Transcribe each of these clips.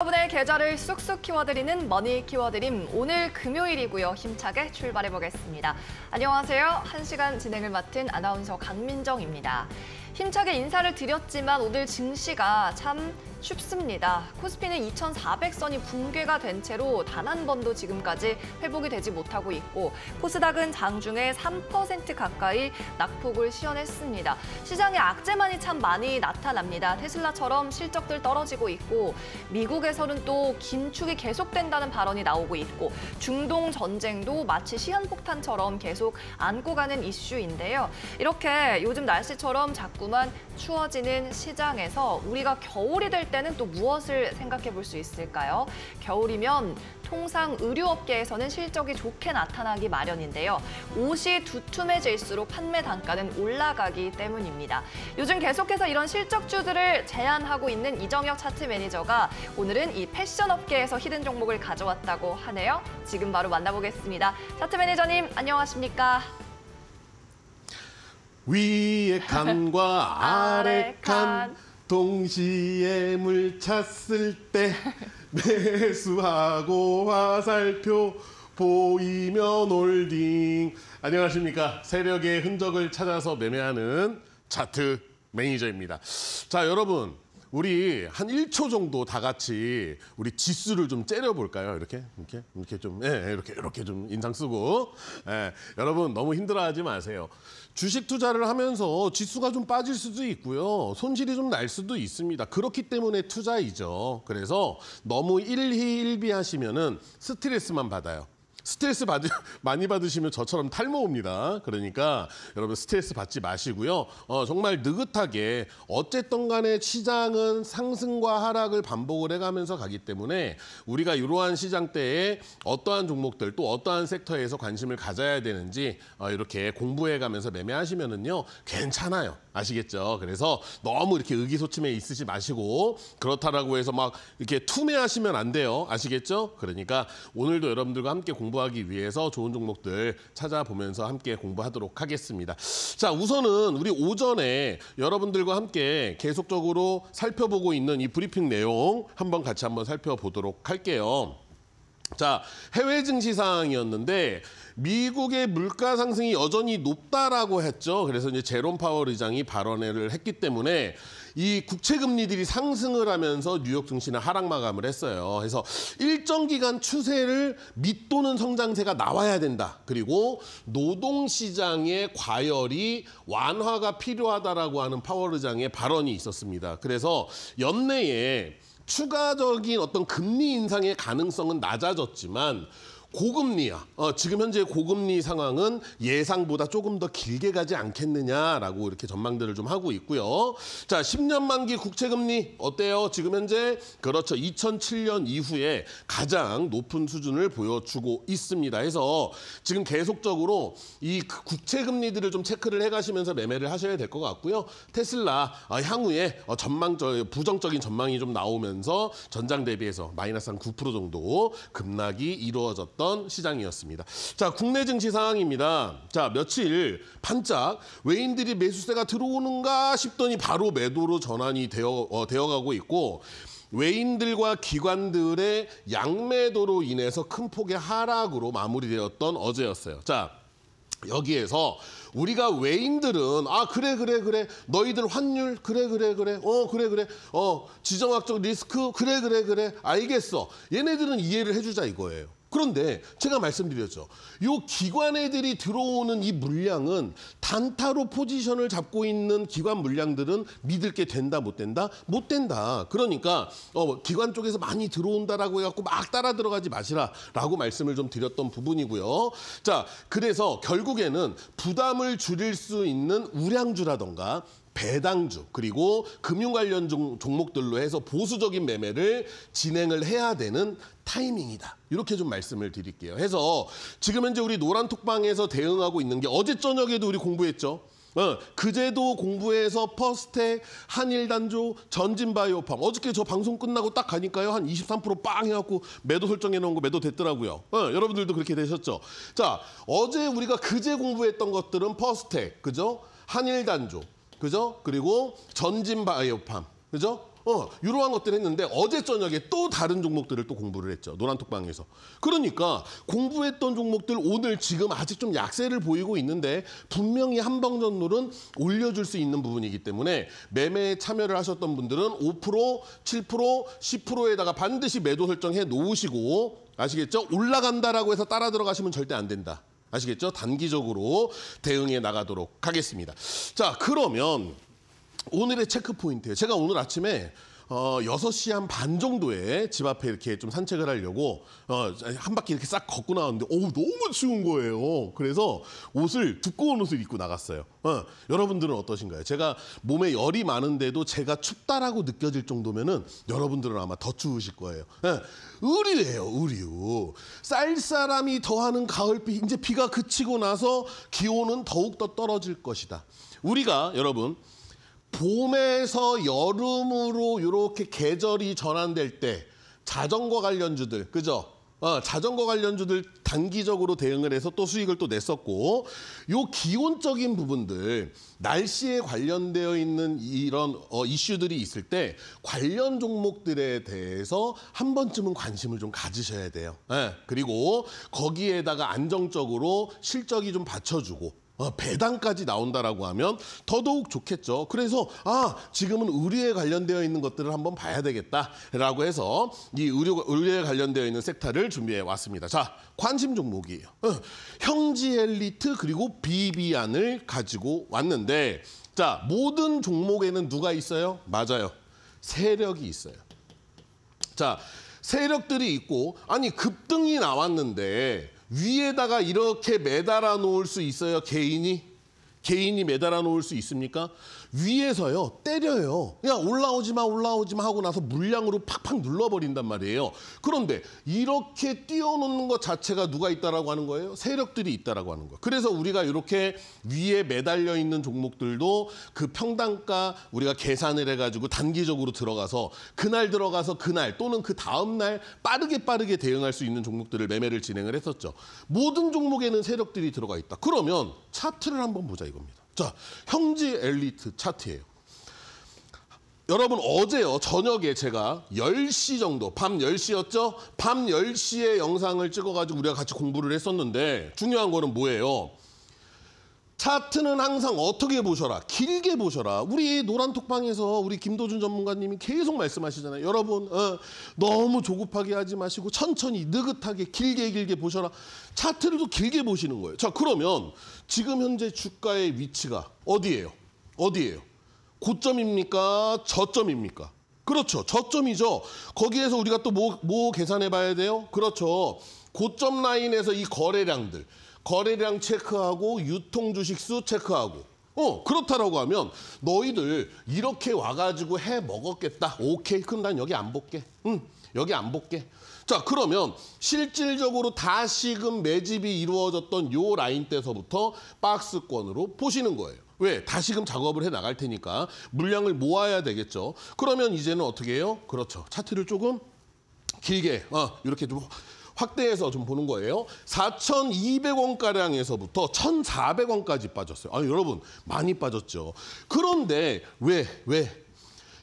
여러분의 계좌를 쑥쑥 키워드리는 머니 키워드림 오늘 금요일이고요. 힘차게 출발해보겠습니다. 안녕하세요. 1시간 진행을 맡은 아나운서 강민정입니다. 힘차게 인사를 드렸지만 오늘 증시가 참 쉽습니다. 코스피는 2,400선이 붕괴가 된 채로 단 한 번도 지금까지 회복이 되지 못하고 있고 코스닥은 장중에 3% 가까이 낙폭을 시연했습니다. 시장에 악재만이 참 많이 나타납니다. 테슬라처럼 실적들 떨어지고 있고 미국에서는 또 긴축이 계속된다는 발언이 나오고 있고 중동 전쟁도 마치 시한폭탄처럼 계속 안고 가는 이슈인데요. 이렇게 요즘 날씨처럼 자꾸만 추워지는 시장에서 우리가 겨울이 될할 때는 또 무엇을 생각해 볼 수 있을까요? 겨울이면 통상 의류업계에서는 실적이 좋게 나타나기 마련인데요. 옷이 두툼해질수록 판매 단가는 올라가기 때문입니다. 요즘 계속해서 이런 실적주들을 제안하고 있는 이정혁 차트 매니저가 오늘은 이 패션업계에서 히든 종목을 가져왔다고 하네요. 지금 바로 만나보겠습니다. 차트 매니저님, 안녕하십니까? 위의 칸과 아래 칸. 동시에 물 찼을 때 매수하고 화살표 보이면올딩 안녕하십니까 세력의 흔적을 찾아서 매매하는 차트 매니저입니다 자 여러분 우리 한 1초 정도 다 같이 우리 지수를 좀 째려볼까요? 이렇게, 이렇게, 이렇게 좀, 예, 예 이렇게, 이렇게 좀 인상 쓰고. 예, 여러분 너무 힘들어하지 마세요. 주식 투자를 하면서 지수가 좀 빠질 수도 있고요. 손실이 좀 날 수도 있습니다. 그렇기 때문에 투자이죠. 그래서 너무 일희일비 하시면은 스트레스만 받아요. 스트레스 받으, 많이 받으시면 저처럼 탈모 옵니다. 그러니까 여러분 스트레스 받지 마시고요. 어, 정말 느긋하게 어쨌든 간에 시장은 상승과 하락을 반복을 해가면서 가기 때문에 우리가 이러한 시장 때에 어떠한 종목들 또 어떠한 섹터에서 관심을 가져야 되는지 어, 이렇게 공부해가면서 매매하시면은요 괜찮아요. 아시겠죠? 그래서 너무 이렇게 의기소침해 있으시 마시고 그렇다라고 해서 막 이렇게 투매하시면 안 돼요. 아시겠죠? 그러니까 오늘도 여러분들과 함께 공부 공부하기 위해서 좋은 종목들 찾아보면서 함께 공부하도록 하겠습니다. 자, 우선은 우리 오전에 여러분들과 함께 계속적으로 살펴보고 있는 이 브리핑 내용 한번 같이 한번 살펴보도록 할게요. 자, 해외 증시 상황이었는데 미국의 물가 상승이 여전히 높다라고 했죠. 그래서 이제 제롬 파월 의장이 발언을 했기 때문에 이 국채 금리들이 상승을 하면서 뉴욕 증시는 하락 마감을 했어요. 그래서 일정 기간 추세를 밑도는 성장세가 나와야 된다. 그리고 노동 시장의 과열이 완화가 필요하다라고 하는 파월 의장의 발언이 있었습니다. 그래서 연내에 추가적인 어떤 금리 인상의 가능성은 낮아졌지만 고금리야. 어, 지금 현재 고금리 상황은 예상보다 조금 더 길게 가지 않겠느냐라고 이렇게 전망들을 좀 하고 있고요. 자, 10년 만기 국채 금리 어때요? 지금 현재 그렇죠. 2007년 이후에 가장 높은 수준을 보여주고 있습니다. 해서 지금 계속적으로 이 그 국채 금리들을 좀 체크를 해 가시면서 매매를 하셔야 될 것 같고요. 테슬라 어, 향후에 어, 전망 부정적인 전망이 좀 나오면서 전장 대비해서 마이너스 한 9% 정도 급락이 이루어졌다. 있었던 시장이었습니다. 자, 국내 증시 상황입니다. 자, 며칠 반짝 외인들이 매수세가 들어오는가 싶더니 바로 매도로 전환이 되어 어, 되어가고 있고 외인들과 기관들의 양매도로 인해서 큰 폭의 하락으로 마무리되었던 어제였어요. 자, 여기에서 우리가 외인들은 아 그래 그래 그래 너희들 환율 그래 그래 그래 어 그래 그래 어 지정학적 리스크 그래 그래 그래 알겠어 얘네들은 이해를 해주자 이거예요 그런데 제가 말씀드렸죠. 이 기관애들이 들어오는 이 물량은 단타로 포지션을 잡고 있는 기관 물량들은 믿을 게 된다 못 된다 못 된다. 그러니까 어, 기관 쪽에서 많이 들어온다라고 해갖고 막 따라 들어가지 마시라라고 말씀을 좀 드렸던 부분이고요. 자 그래서 결국에는 부담을 줄일 수 있는 우량주라던가 배당주 그리고 금융 관련 종목들로 해서 보수적인 매매를 진행을 해야 되는 타이밍이다. 이렇게 좀 말씀을 드릴게요. 해서 지금 현재 우리 노란 톡방에서 대응하고 있는 게 어제 저녁에도 우리 공부했죠. 어, 그제도 공부해서 퍼스텍, 한일단조, 전진바이오팜. 어저께 저 방송 끝나고 딱 가니까요. 한 23%빵 해갖고 매도 설정해 놓은 거 매도 됐더라고요. 어, 여러분들도 그렇게 되셨죠? 자, 어제 우리가 그제 공부했던 것들은 퍼스텍, 그죠? 한일단조, 그죠? 그리고 전진 바이오팜. 그죠? 어, 이러한 것들 했는데 어제 저녁에 또 다른 종목들을 또 공부를 했죠. 노란톡방에서. 그러니까 공부했던 종목들 오늘 지금 아직 좀 약세를 보이고 있는데 분명히 한방전놀은 올려줄 수 있는 부분이기 때문에 매매에 참여를 하셨던 분들은 5%, 7%, 10%에다가 반드시 매도 설정해 놓으시고 아시겠죠? 올라간다라고 해서 따라 들어가시면 절대 안 된다. 아시겠죠? 단기적으로 대응해 나가도록 하겠습니다. 자, 그러면 오늘의 체크 포인트예요. 제가 오늘 아침에 어, 6시 한 반 정도에 집 앞에 이렇게 좀 산책을 하려고 어, 한 바퀴 이렇게 싹 걷고 나왔는데 어우 너무 추운 거예요. 그래서 옷을 두꺼운 옷을 입고 나갔어요. 어, 여러분들은 어떠신가요? 제가 몸에 열이 많은데도 제가 춥다라고 느껴질 정도면은 여러분들은 아마 더 추우실 거예요. 예, 의류예요, 의류. 쌀사람이 더하는 가을비 이제 비가 그치고 나서 기온은 더욱 더 떨어질 것이다. 우리가 여러분 봄에서 여름으로 이렇게 계절이 전환될 때 자전거 관련주들, 그죠? 어, 자전거 관련주들 단기적으로 대응을 해서 또 수익을 또 냈었고 요기본적인 부분들 날씨에 관련되어 있는 이런 어, 이슈들이 있을 때 관련 종목들에 대해서 한 번쯤은 관심을 좀 가지셔야 돼요. 예, 그리고 거기에다가 안정적으로 실적이 좀 받쳐주고 어, 배당까지 나온다라고 하면 더더욱 좋겠죠. 그래서 아 지금은 의료에 관련되어 있는 것들을 한번 봐야 되겠다라고 해서 이 의료 의료에 관련되어 있는 섹터를 준비해 왔습니다. 자 관심 종목이에요. 어, 형지 엘리트 그리고 비비안을 가지고 왔는데 자 모든 종목에는 누가 있어요? 맞아요. 세력이 있어요. 자 세력들이 있고 아니 급등이 나왔는데 위에다가 이렇게 매달아 놓을 수 있어요, 개인이? 개인이 매달아 놓을 수 있습니까? 위에서요 때려요 그냥 올라오지 마 올라오지 마 하고 나서 물량으로 팍팍 눌러버린단 말이에요 그런데 이렇게 띄워놓는 것 자체가 누가 있다라고 하는 거예요 세력들이 있다라고 하는 거예요 그래서 우리가 이렇게 위에 매달려 있는 종목들도 그 평당가 우리가 계산을 해가지고 단기적으로 들어가서 그날 들어가서 그날 또는 그 다음날 빠르게 빠르게 대응할 수 있는 종목들을 매매를 진행을 했었죠 모든 종목에는 세력들이 들어가 있다 그러면 차트를 한번 보자 이겁니다 자, 형지 엘리트 차트예요. 여러분 어제요 저녁에 제가 10시 정도 밤 10시였죠? 밤 10시에 영상을 찍어가지고 우리가 같이 공부를 했었는데 중요한 거는 뭐예요? 차트는 항상 어떻게 보셔라 길게 보셔라 우리 노란 톡방에서 우리 김도준 전문가님이 계속 말씀하시잖아요 여러분 어, 너무 조급하게 하지 마시고 천천히 느긋하게 길게 길게 보셔라 차트를 또 길게 보시는 거예요 자 그러면 지금 현재 주가의 위치가 어디예요 어디예요 고점입니까 저점입니까 그렇죠 저점이죠 거기에서 우리가 또뭐 뭐 계산해 봐야 돼요 그렇죠 고점 라인에서 이 거래량들 거래량 체크하고 유통 주식수 체크하고 어 그렇다라고 하면 너희들 이렇게 와가지고 해 먹었겠다. 오케이 그럼 난 여기 안 볼게. 응 여기 안 볼게. 자 그러면 실질적으로 다시금 매집이 이루어졌던 요 라인 때서부터 박스권으로 보시는 거예요. 왜? 다시금 작업을 해 나갈 테니까 물량을 모아야 되겠죠. 그러면 이제는 어떻게 해요? 그렇죠. 차트를 조금 길게 어, 이렇게 좀 확대해서 좀 보는 거예요. 4,200원가량에서부터 1,400원까지 빠졌어요. 아, 여러분, 많이 빠졌죠. 그런데 왜, 왜?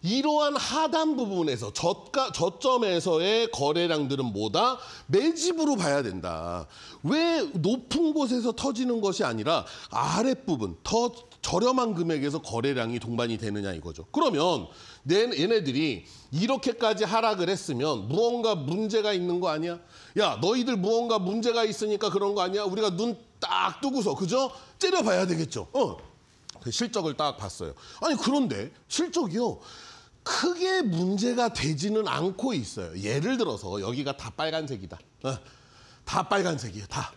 이러한 하단 부분에서 저가, 저점에서의 거래량들은 뭐다? 매집으로 봐야 된다. 왜 높은 곳에서 터지는 것이 아니라 아랫부분, 더 저렴한 금액에서 거래량이 동반이 되느냐 이거죠. 그러면 낸 얘네들이 이렇게까지 하락을 했으면 무언가 문제가 있는 거 아니야? 야 너희들 무언가 문제가 있으니까 그런 거 아니야? 우리가 눈 딱 뜨고서 그죠? 째려봐야 되겠죠. 어. 그 실적을 딱 봤어요. 아니 그런데 실적이요. 크게 문제가 되지는 않고 있어요. 예를 들어서 여기가 다 빨간색이다. 어. 다 빨간색이에요. 다.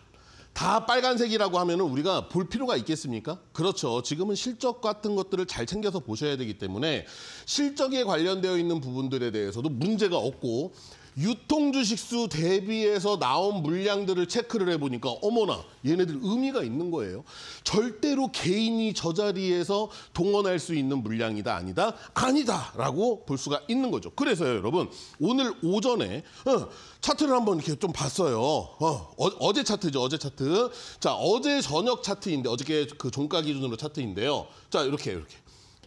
다 빨간색이라고 하면 우리가 볼 필요가 있겠습니까? 그렇죠. 지금은 실적 같은 것들을 잘 챙겨서 보셔야 되기 때문에 실적에 관련되어 있는 부분들에 대해서도 문제가 없고 유통주식수 대비해서 나온 물량들을 체크를 해보니까 어머나 얘네들 의미가 있는 거예요. 절대로 개인이 저 자리에서 동원할 수 있는 물량이다 아니다 아니다라고 볼 수가 있는 거죠. 그래서요 여러분 오늘 오전에 어, 차트를 한번 이렇게 좀 봤어요. 어, 어, 어제 차트죠 어제 차트. 자 어제 저녁 차트인데 어저께 그 종가 기준으로 차트인데요. 자 이렇게 이렇게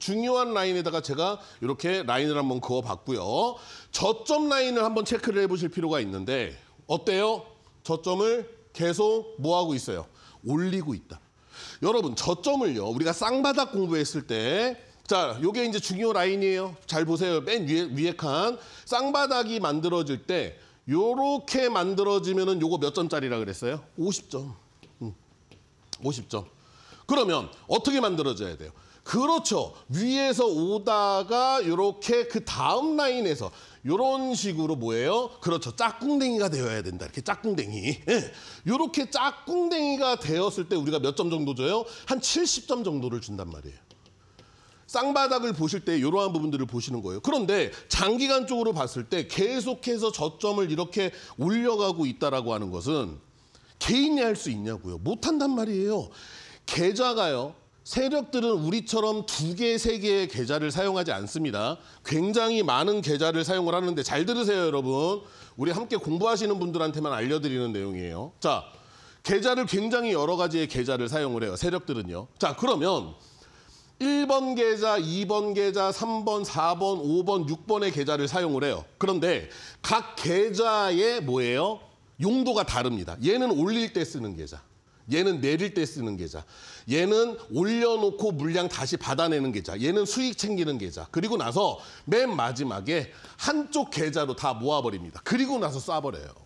중요한 라인에다가 제가 이렇게 라인을 한번 그어봤고요. 저점 라인을 한번 체크를 해보실 필요가 있는데 어때요? 저점을 계속 뭐하고 있어요? 올리고 있다. 여러분 저점을요 우리가 쌍바닥 공부했을 때 자, 요게 이제 중요 라인이에요. 잘 보세요. 맨 위에, 위에 칸. 쌍바닥이 만들어질 때, 요렇게 만들어지면은 요거 몇 점짜리라 그랬어요? 50점. 음, 50점. 그러면 어떻게 만들어져야 돼요? 그렇죠. 위에서 오다가 이렇게 그 다음 라인에서 이런 식으로 뭐예요? 그렇죠. 짝꿍댕이가 되어야 된다. 이렇게 짝꿍댕이. 이렇게 예. 짝꿍댕이가 되었을 때 우리가 몇 점 정도 줘요? 한 70점 정도를 준단 말이에요. 쌍바닥을 보실 때 이러한 부분들을 보시는 거예요. 그런데 장기간 쪽으로 봤을 때 계속해서 저점을 이렇게 올려가고 있다라고 하는 것은 개인이 할 수 있냐고요. 못한단 말이에요. 계좌가요. 세력들은 우리처럼 두 개, 세 개의 계좌를 사용하지 않습니다. 굉장히 많은 계좌를 사용을 하는데 잘 들으세요, 여러분. 우리 함께 공부하시는 분들한테만 알려드리는 내용이에요. 자, 계좌를 굉장히 여러 가지의 계좌를 사용을 해요, 세력들은요. 자, 그러면 1번 계좌, 2번 계좌, 3번, 4번, 5번, 6번의 계좌를 사용을 해요. 그런데 각 계좌의 뭐예요? 용도가 다릅니다. 얘는 올릴 때 쓰는 계좌. 얘는 내릴 때 쓰는 계좌. 얘는 올려놓고 물량 다시 받아내는 계좌. 얘는 수익 챙기는 계좌. 그리고 나서 맨 마지막에 한쪽 계좌로 다 모아버립니다. 그리고 나서 쏴버려요.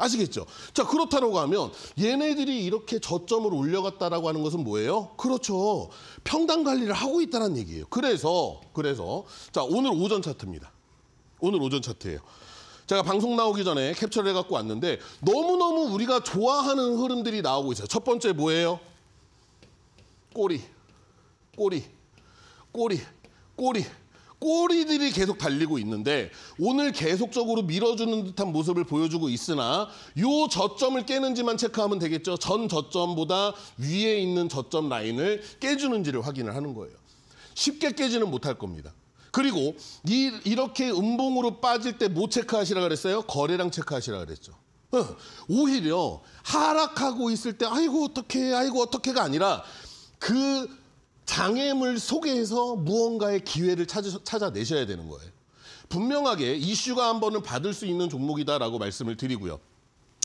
아시겠죠? 자 그렇다고 하면 얘네들이 이렇게 저점을 올려갔다라고 하는 것은 뭐예요? 그렇죠. 평당 관리를 하고 있다는 얘기예요. 그래서 그래서 자 오늘 오전 차트입니다. 오늘 오전 차트예요. 제가 방송 나오기 전에 캡처를 해갖고 왔는데 너무너무 우리가 좋아하는 흐름들이 나오고 있어요. 첫 번째 뭐예요? 꼬리, 꼬리, 꼬리, 꼬리. 꼬리들이 계속 달리고 있는데 오늘 계속적으로 밀어주는 듯한 모습을 보여주고 있으나 요 저점을 깨는지만 체크하면 되겠죠. 전 저점보다 위에 있는 저점 라인을 깨주는지를 확인을 하는 거예요. 쉽게 깨지는 못할 겁니다. 그리고 이, 이렇게 음봉으로 빠질 때 뭐 체크하시라 그랬어요? 거래량 체크하시라 그랬죠. 어, 오히려 하락하고 있을 때 아이고 어떻게 아이고 어떻게가 아니라 그 장애물 속에서 무언가의 기회를 찾으, 찾아내셔야 되는 거예요. 분명하게 이슈가 한 번은 받을 수 있는 종목이다라고 말씀을 드리고요.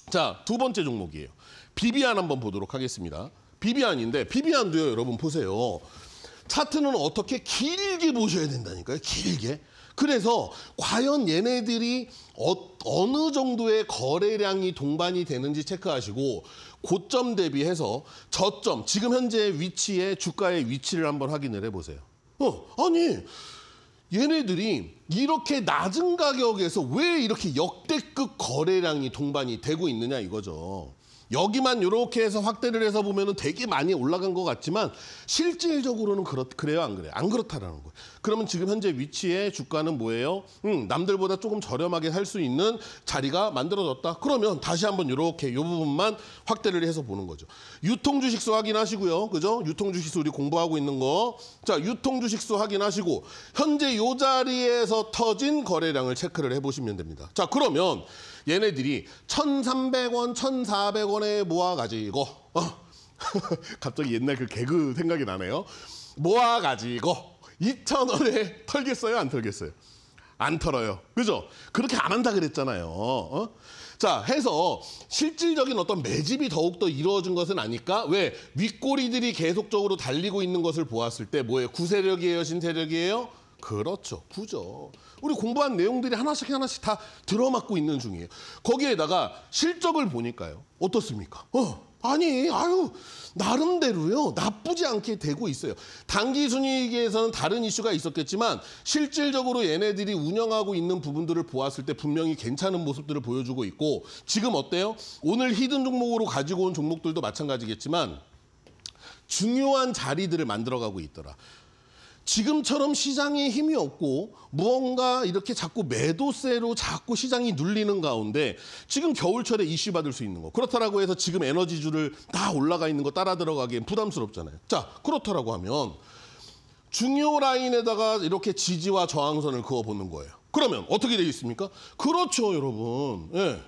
자, 두 번째 종목이에요. 비비안 한번 보도록 하겠습니다. 비비안인데 비비안도요, 여러분 보세요. 차트는 어떻게 길게 보셔야 된다니까요. 길게. 그래서 과연 얘네들이 어, 느 정도의 거래량이 동반이 되는지 체크하시고 고점 대비해서 저점, 지금 현재 위치의 주가의 위치를 한번 확인을 해보세요. 어, 아니 얘네들이 이렇게 낮은 가격에서 왜 이렇게 역대급 거래량이 동반이 되고 있느냐 이거죠. 여기만 이렇게 해서 확대를 해서 보면은 되게 많이 올라간 것 같지만 실질적으로는 그렇 그래요 안 그래 요안 그렇다라는 거예요. 그러면 지금 현재 위치의 주가는 뭐예요? 음, 남들보다 조금 저렴하게 살 수 있는 자리가 만들어졌다. 그러면 다시 한번 이렇게 이 부분만 확대를 해서 보는 거죠. 유통 주식수 확인하시고요, 그죠? 유통 주식수 우리 공부하고 있는 거. 자, 유통 주식수 확인하시고 현재 이 자리에서 터진 거래량을 체크를 해보시면 됩니다. 자, 그러면. 얘네들이 1,300원, 1,400원에 모아가지고 어? 갑자기 옛날 그 개그 생각이 나네요. 모아가지고 2,000원에 털겠어요? 안 털겠어요? 안 털어요. 그죠? 그렇게 안 한다 그랬잖아요. 어? 자, 해서 실질적인 어떤 매집이 더욱더 이루어진 것은 아닐까? 왜? 윗꼬리들이 계속적으로 달리고 있는 것을 보았을 때 뭐예요? 구세력이에요? 신세력이에요? 그렇죠. 구죠 우리 공부한 내용들이 하나씩 하나씩 다 들어맞고 있는 중이에요. 거기에다가 실적을 보니까요. 어떻습니까? 어, 아니, 아유, 나름대로요. 나쁘지 않게 되고 있어요. 단기 순이익에서는 다른 이슈가 있었겠지만 실질적으로 얘네들이 운영하고 있는 부분들을 보았을 때 분명히 괜찮은 모습들을 보여주고 있고 지금 어때요? 오늘 히든 종목으로 가지고 온 종목들도 마찬가지겠지만 중요한 자리들을 만들어가고 있더라. 지금처럼 시장에 힘이 없고 무언가 이렇게 자꾸 매도세로 자꾸 시장이 눌리는 가운데 지금 겨울철에 이슈 받을 수 있는 거 그렇다라고 해서 지금 에너지주를 다 올라가 있는 거 따라 들어가기엔 부담스럽잖아요. 자 그렇다라고 하면 중요 라인에다가 이렇게 지지와 저항선을 그어보는 거예요. 그러면 어떻게 되겠습니까? 그렇죠 여러분. 예.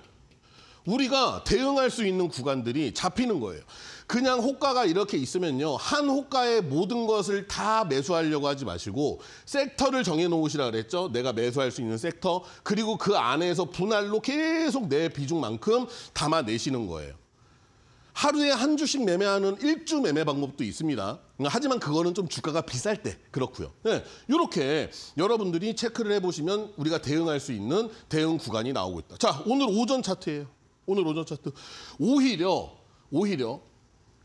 우리가 대응할 수 있는 구간들이 잡히는 거예요. 그냥 호가가 이렇게 있으면요. 한 호가의 모든 것을 다 매수하려고 하지 마시고 섹터를 정해놓으시라 그랬죠. 내가 매수할 수 있는 섹터. 그리고 그 안에서 분할로 계속 내 비중만큼 담아내시는 거예요. 하루에 한 주씩 매매하는 일주 매매 방법도 있습니다. 하지만 그거는 좀 주가가 비쌀 때 그렇고요. 네, 이렇게 여러분들이 체크를 해보시면 우리가 대응할 수 있는 대응 구간이 나오고 있다. 자, 오늘 오전 차트예요. 오늘 오전 차트. 오히려, 오히려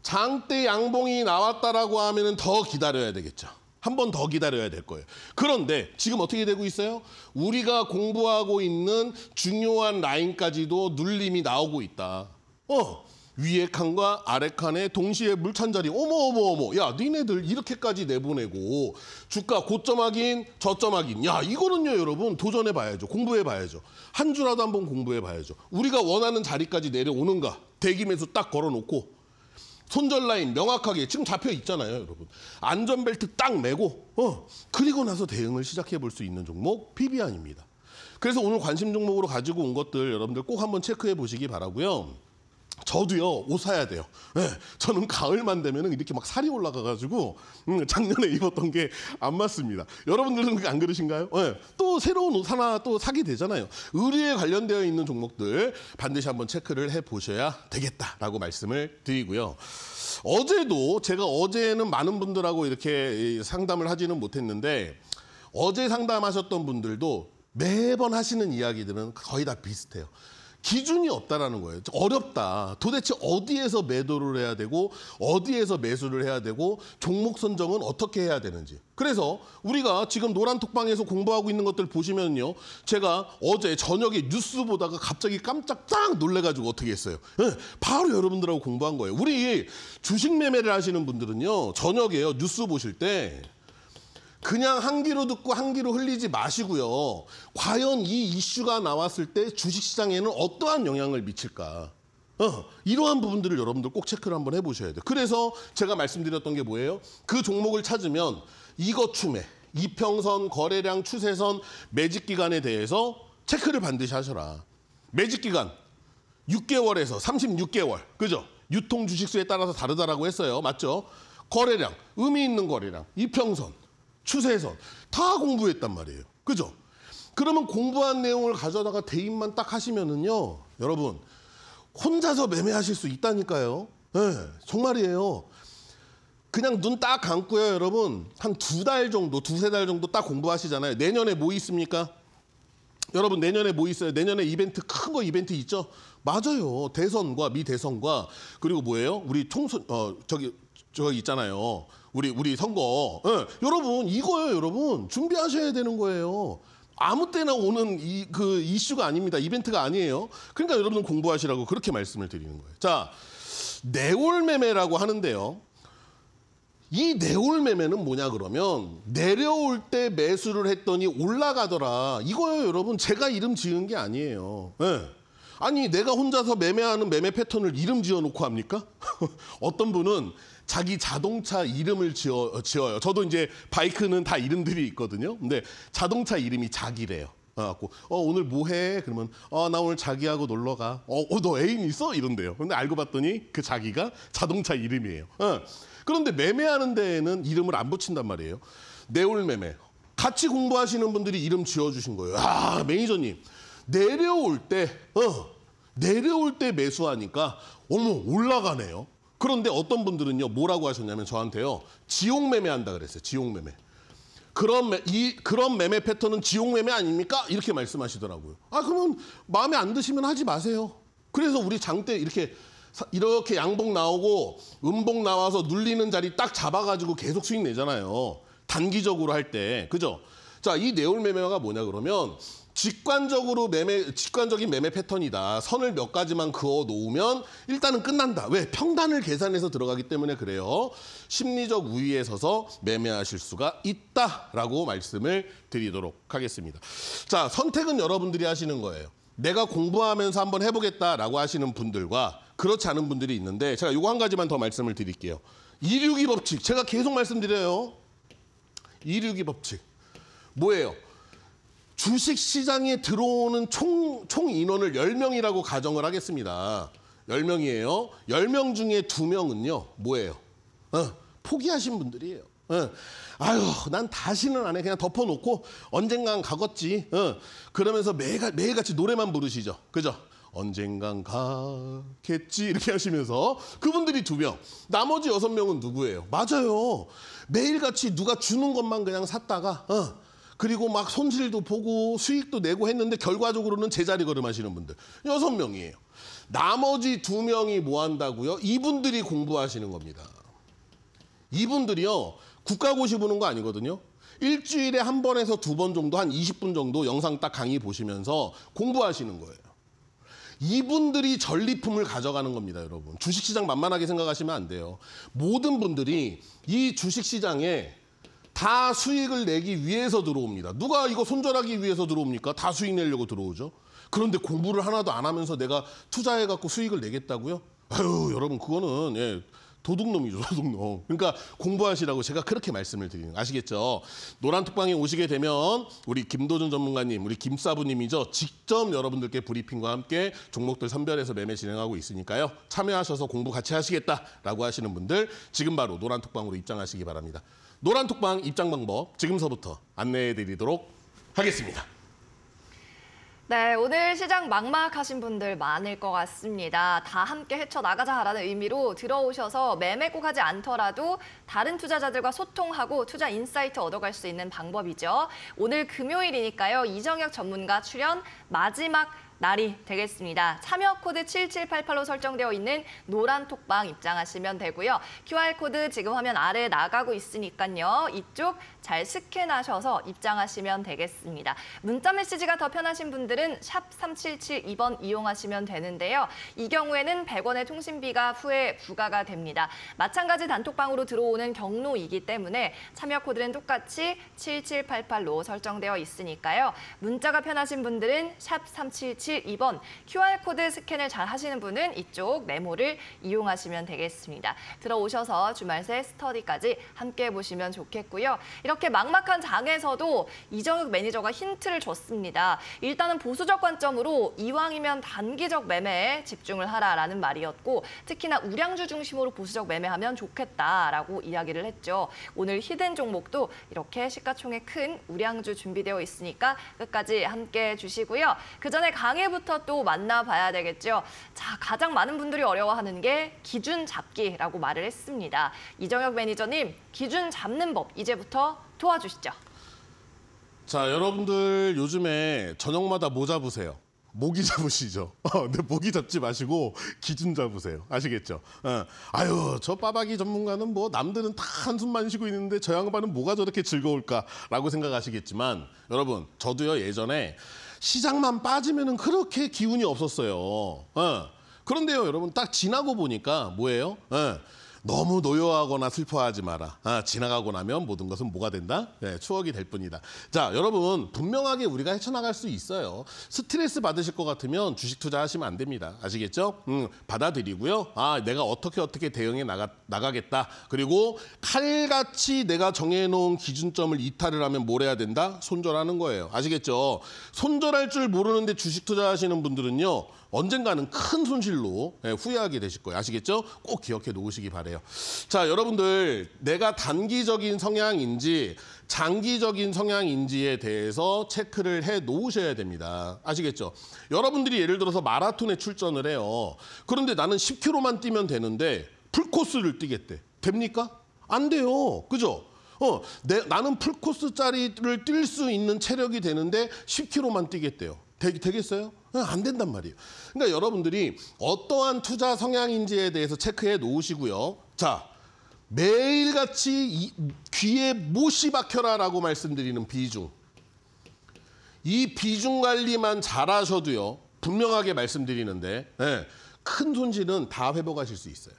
장대 양봉이 나왔다라고 하면 더 기다려야 되겠죠. 한 번 더 기다려야 될 거예요. 그런데 지금 어떻게 되고 있어요? 우리가 공부하고 있는 중요한 라인까지도 눌림이 나오고 있다. 어, 위에 칸과 아래 칸에 동시에 물 찬자리 어머 어머 어머 야 니네들 이렇게까지 내보내고 주가 고점 확인 저점 확인 야 이거는요 여러분 도전해 봐야죠 공부해 봐야죠 한 주라도 한번 공부해 봐야죠 우리가 원하는 자리까지 내려오는가 대기매서딱 걸어놓고 손절 라인 명확하게 지금 잡혀 있잖아요, 여러분. 안전벨트 딱 매고 어 그리고 나서 대응을 시작해 볼 수 있는 종목 비비안입니다. 그래서 오늘 관심 종목으로 가지고 온 것들 여러분들 꼭 한번 체크해 보시기 바라고요. 저도요 옷 사야 돼요. 네, 저는 가을만 되면은 이렇게 막 살이 올라가가지고 음, 작년에 입었던 게 안 맞습니다. 여러분들은 안 그러신가요? 네, 또 새로운 옷 하나 또 사게 되잖아요. 의류에 관련되어 있는 종목들 반드시 한번 체크를 해 보셔야 되겠다라고 말씀을 드리고요. 어제도 제가 어제는 많은 분들하고 이렇게 상담을 하지는 못했는데 어제 상담하셨던 분들도 매번 하시는 이야기들은 거의 다 비슷해요. 기준이 없다라는 거예요. 어렵다. 도대체 어디에서 매도를 해야 되고 어디에서 매수를 해야 되고 종목 선정은 어떻게 해야 되는지. 그래서 우리가 지금 노란 톡방에서 공부하고 있는 것들 보시면요. 제가 어제 저녁에 뉴스 보다가 갑자기 깜짝 딱 놀래가지고 어떻게 했어요. 예, 바로 여러분들하고 공부한 거예요. 우리 주식 매매를 하시는 분들은요. 저녁에 뉴스 보실 때 그냥 한 귀로 듣고 한 귀로 흘리지 마시고요. 과연 이 이슈가 나왔을 때 주식시장에는 어떠한 영향을 미칠까? 어, 이러한 부분들을 여러분들 꼭 체크를 한번 해보셔야 돼요. 그래서 제가 말씀드렸던 게 뭐예요? 그 종목을 찾으면 이거 춤에 이평선, 거래량, 추세선, 매직 기간에 대해서 체크를 반드시 하셔라. 매직 기간 6개월에서 36개월, 그죠? 유통 주식수에 따라서 다르다라고 했어요. 맞죠? 거래량, 의미 있는 거래량, 이평선, 추세에서 다 공부했단 말이에요. 그죠? 그러면 공부한 내용을 가져다가 대입만 딱 하시면은요, 여러분 혼자서 매매하실 수 있다니까요. 예, 네, 정말이에요. 그냥 눈 딱 감고요, 여러분. 한 두 달 정도, 두세 달 정도 딱 공부하시잖아요. 내년에 뭐 있습니까? 여러분 내년에 뭐 있어요? 내년에 이벤트 큰 거 이벤트 있죠? 맞아요. 대선과 미 대선과 그리고 뭐예요? 우리 총선 어 저기 저기 있잖아요. 우리 우리 선거. 네. 여러분 이거요, 여러분 준비하셔야 되는 거예요. 아무 때나 오는 이 그 이슈가 아닙니다. 이벤트가 아니에요. 그러니까 여러분 공부하시라고 그렇게 말씀을 드리는 거예요. 자, 내월매매라고 하는데요. 이 내올매매는 뭐냐 그러면 내려올 때 매수를 했더니 올라가더라. 이거요 여러분 제가 이름 지은 게 아니에요. 네. 아니 내가 혼자서 매매하는 매매 패턴을 이름 지어놓고 합니까? 어떤 분은 자기 자동차 이름을 지어, 어, 지어요. 저도 이제 바이크는 다 이름들이 있거든요. 근데 자동차 이름이 자기래요. 갖어 오늘 뭐 해? 그러면 어나 오늘 자기하고 놀러 가. 어너 어, 어 애인 있어? 이런데요. 근데 알고 봤더니 그 자기가 자동차 이름이에요. 어. 그런데 매매하는 데에는 이름을 안 붙인단 말이에요. 내올 매매. 같이 공부하시는 분들이 이름 지어주신 거예요. 아 매니저님 내려올 때 어. 내려올 때 매수하니까 어머 올라가네요. 그런데 어떤 분들은요 뭐라고 하셨냐면 저한테요 지옥 매매한다 그랬어요. 지옥 매매. 그런 매, 이 그런 매매 패턴은 지옥 매매 아닙니까? 이렇게 말씀하시더라고요. 아 그러면 마음에 안 드시면 하지 마세요. 그래서 우리 장때 이렇게 이렇게 양봉 나오고 음봉 나와서 눌리는 자리 딱 잡아가지고 계속 수익 내잖아요. 단기적으로 할 때. 그죠? 자, 이 내올 매매가 뭐냐 그러면 직관적으로 매매 직관적인 매매 패턴이다. 선을 몇 가지만 그어 놓으면 일단은 끝난다. 왜? 평단을 계산해서 들어가기 때문에 그래요. 심리적 우위에 서서 매매하실 수가 있다라고 말씀을 드리도록 하겠습니다. 자, 선택은 여러분들이 하시는 거예요. 내가 공부하면서 한번 해보겠다라고 하시는 분들과 그렇지 않은 분들이 있는데 제가 요거 한 가지만 더 말씀을 드릴게요. 262 법칙 제가 계속 말씀드려요. 262 법칙 뭐예요? 주식 시장에 들어오는 총, 총 인원을 열명이라고 가정을 하겠습니다. 열명이에요열 명 중에 두명은요 뭐예요? 어, 포기하신 분들이에요. 어, 아유, 난 다시는 안 해. 그냥 덮어놓고 언젠간 가겠지. 어, 그러면서 매일, 매일같이 노래만 부르시죠. 그죠? 언젠간 가겠지 이렇게 하시면서 그분들이 두 명, 나머지 여섯 명은 누구예요? 맞아요. 매일같이 누가 주는 것만 그냥 샀다가 어, 그리고 막 손실도 보고 수익도 내고 했는데 결과적으로는 제자리 걸음하시는 분들 여섯 명이에요. 나머지 두 명이 뭐 한다고요? 이분들이 공부하시는 겁니다. 이분들이요 국가고시 보는 거 아니거든요. 일주일에 한 번에서 두 번 정도 한 20분 정도 영상 딱 강의 보시면서 공부하시는 거예요. 이분들이 전리품을 가져가는 겁니다, 여러분. 주식시장 만만하게 생각하시면 안 돼요. 모든 분들이 이 주식시장에 다 수익을 내기 위해서 들어옵니다. 누가 이거 손절하기 위해서 들어옵니까? 다 수익 내려고 들어오죠. 그런데 공부를 하나도 안 하면서 내가 투자해갖고 수익을 내겠다고요? 아유, 여러분, 그거는, 예, 도둑놈이죠, 도둑놈. 그러니까 공부하시라고 제가 그렇게 말씀을 드리는 아시겠죠? 노란톡방에 오시게 되면 우리 김도준 전문가님, 우리 김사부님이죠. 직접 여러분들께 브리핑과 함께 종목들 선별해서 매매 진행하고 있으니까요. 참여하셔서 공부 같이 하시겠다라고 하시는 분들 지금 바로 노란톡방으로 입장하시기 바랍니다. 노란톡방 입장 방법 지금서부터 안내해드리도록 하겠습니다. 네, 오늘 시장 막막하신 분들 많을 것 같습니다. 다 함께 헤쳐나가자라는 의미로 들어오셔서 매매 꼭 하지 않더라도 다른 투자자들과 소통하고 투자 인사이트 얻어갈 수 있는 방법이죠. 오늘 금요일이니까요. 이정혁 전문가 출연 마지막 날이 되겠습니다. 참여 코드 7788로 설정되어 있는 노란 톡방 입장하시면 되고요. QR코드 지금 화면 아래 나가고 있으니까요. 이쪽 잘 스캔하셔서 입장하시면 되겠습니다. 문자 메시지가 더 편하신 분들은 샵 3772번 이용하시면 되는데요. 이 경우에는 100원의 통신비가 후에 부과가 됩니다. 마찬가지 단톡방으로 들어오는 경로이기 때문에 참여 코드는 똑같이 7788로 설정되어 있으니까요. 문자가 편하신 분들은 샵 3772번 QR코드 스캔을 잘 하시는 분은 이쪽 메모를 이용하시면 되겠습니다. 들어오셔서 주말 새 스터디까지 함께 보시면 좋겠고요. 이렇게 막막한 장에서도 이정욱 매니저가 힌트를 줬습니다. 일단은 보수적 관점으로 이왕이면 단기적 매매에 집중을 하라라는 말이었고 특히나 우량주 중심으로 보수적 매매하면 좋겠다라고 이야기를 했죠. 오늘 히든 종목도 이렇게 시가총액 큰 우량주 준비되어 있으니까 끝까지 함께 해주시고요. 그 전에 강해부터 또 만나봐야 되겠죠. 자, 가장 많은 분들이 어려워하는 게 기준 잡기라고 말을 했습니다. 이정혁 매니저님, 기준 잡는 법 이제부터 도와주시죠. 자, 여러분들 요즘에 저녁마다 뭐 잡으세요? 모기 잡으시죠. 어, 근데 모기 잡지 마시고 기준 잡으세요. 아시겠죠? 어. 아유, 저 빠박이 전문가는 뭐 남들은 다 한숨만 쉬고 있는데 저 양반은 뭐가 저렇게 즐거울까라고 생각하시겠지만 여러분, 저도요 예전에 시장만 빠지면은 그렇게 기운이 없었어요. 어. 그런데요, 여러분 딱 지나고 보니까 뭐예요? 어. 너무 노여워하거나 슬퍼하지 마라. 아, 지나가고 나면 모든 것은 뭐가 된다? 네, 추억이 될 뿐이다. 자, 여러분 분명하게 우리가 헤쳐나갈 수 있어요. 스트레스 받으실 것 같으면 주식 투자하시면 안 됩니다. 아시겠죠? 음, 받아들이고요. 아, 내가 어떻게 어떻게 대응해 나가, 나가겠다. 그리고 칼같이 내가 정해놓은 기준점을 이탈을 하면 뭘 해야 된다? 손절하는 거예요. 아시겠죠? 손절할 줄 모르는데 주식 투자하시는 분들은요. 언젠가는 큰 손실로 예, 후회하게 되실 거예요. 아시겠죠? 꼭 기억해 놓으시기 바래요. 자, 여러분들 내가 단기적인 성향인지 장기적인 성향인지에 대해서 체크를 해 놓으셔야 됩니다. 아시겠죠? 여러분들이 예를 들어서 마라톤에 출전을 해요. 그런데 나는 10km만 뛰면 되는데 풀코스를 뛰겠대. 됩니까? 안 돼요. 그죠? 어, 내, 나는 풀코스짜리를 뛸 수 있는 체력이 되는데 10km만 뛰겠대요. 되, 되겠어요? 안 된단 말이에요. 그러니까 여러분들이 어떠한 투자 성향인지에 대해서 체크해 놓으시고요. 자, 매일같이 이, 귀에 못이 박혀라라고 말씀드리는 비중. 이 비중 관리만 잘하셔도요. 분명하게 말씀드리는데 네, 큰 손실은 다 회복하실 수 있어요.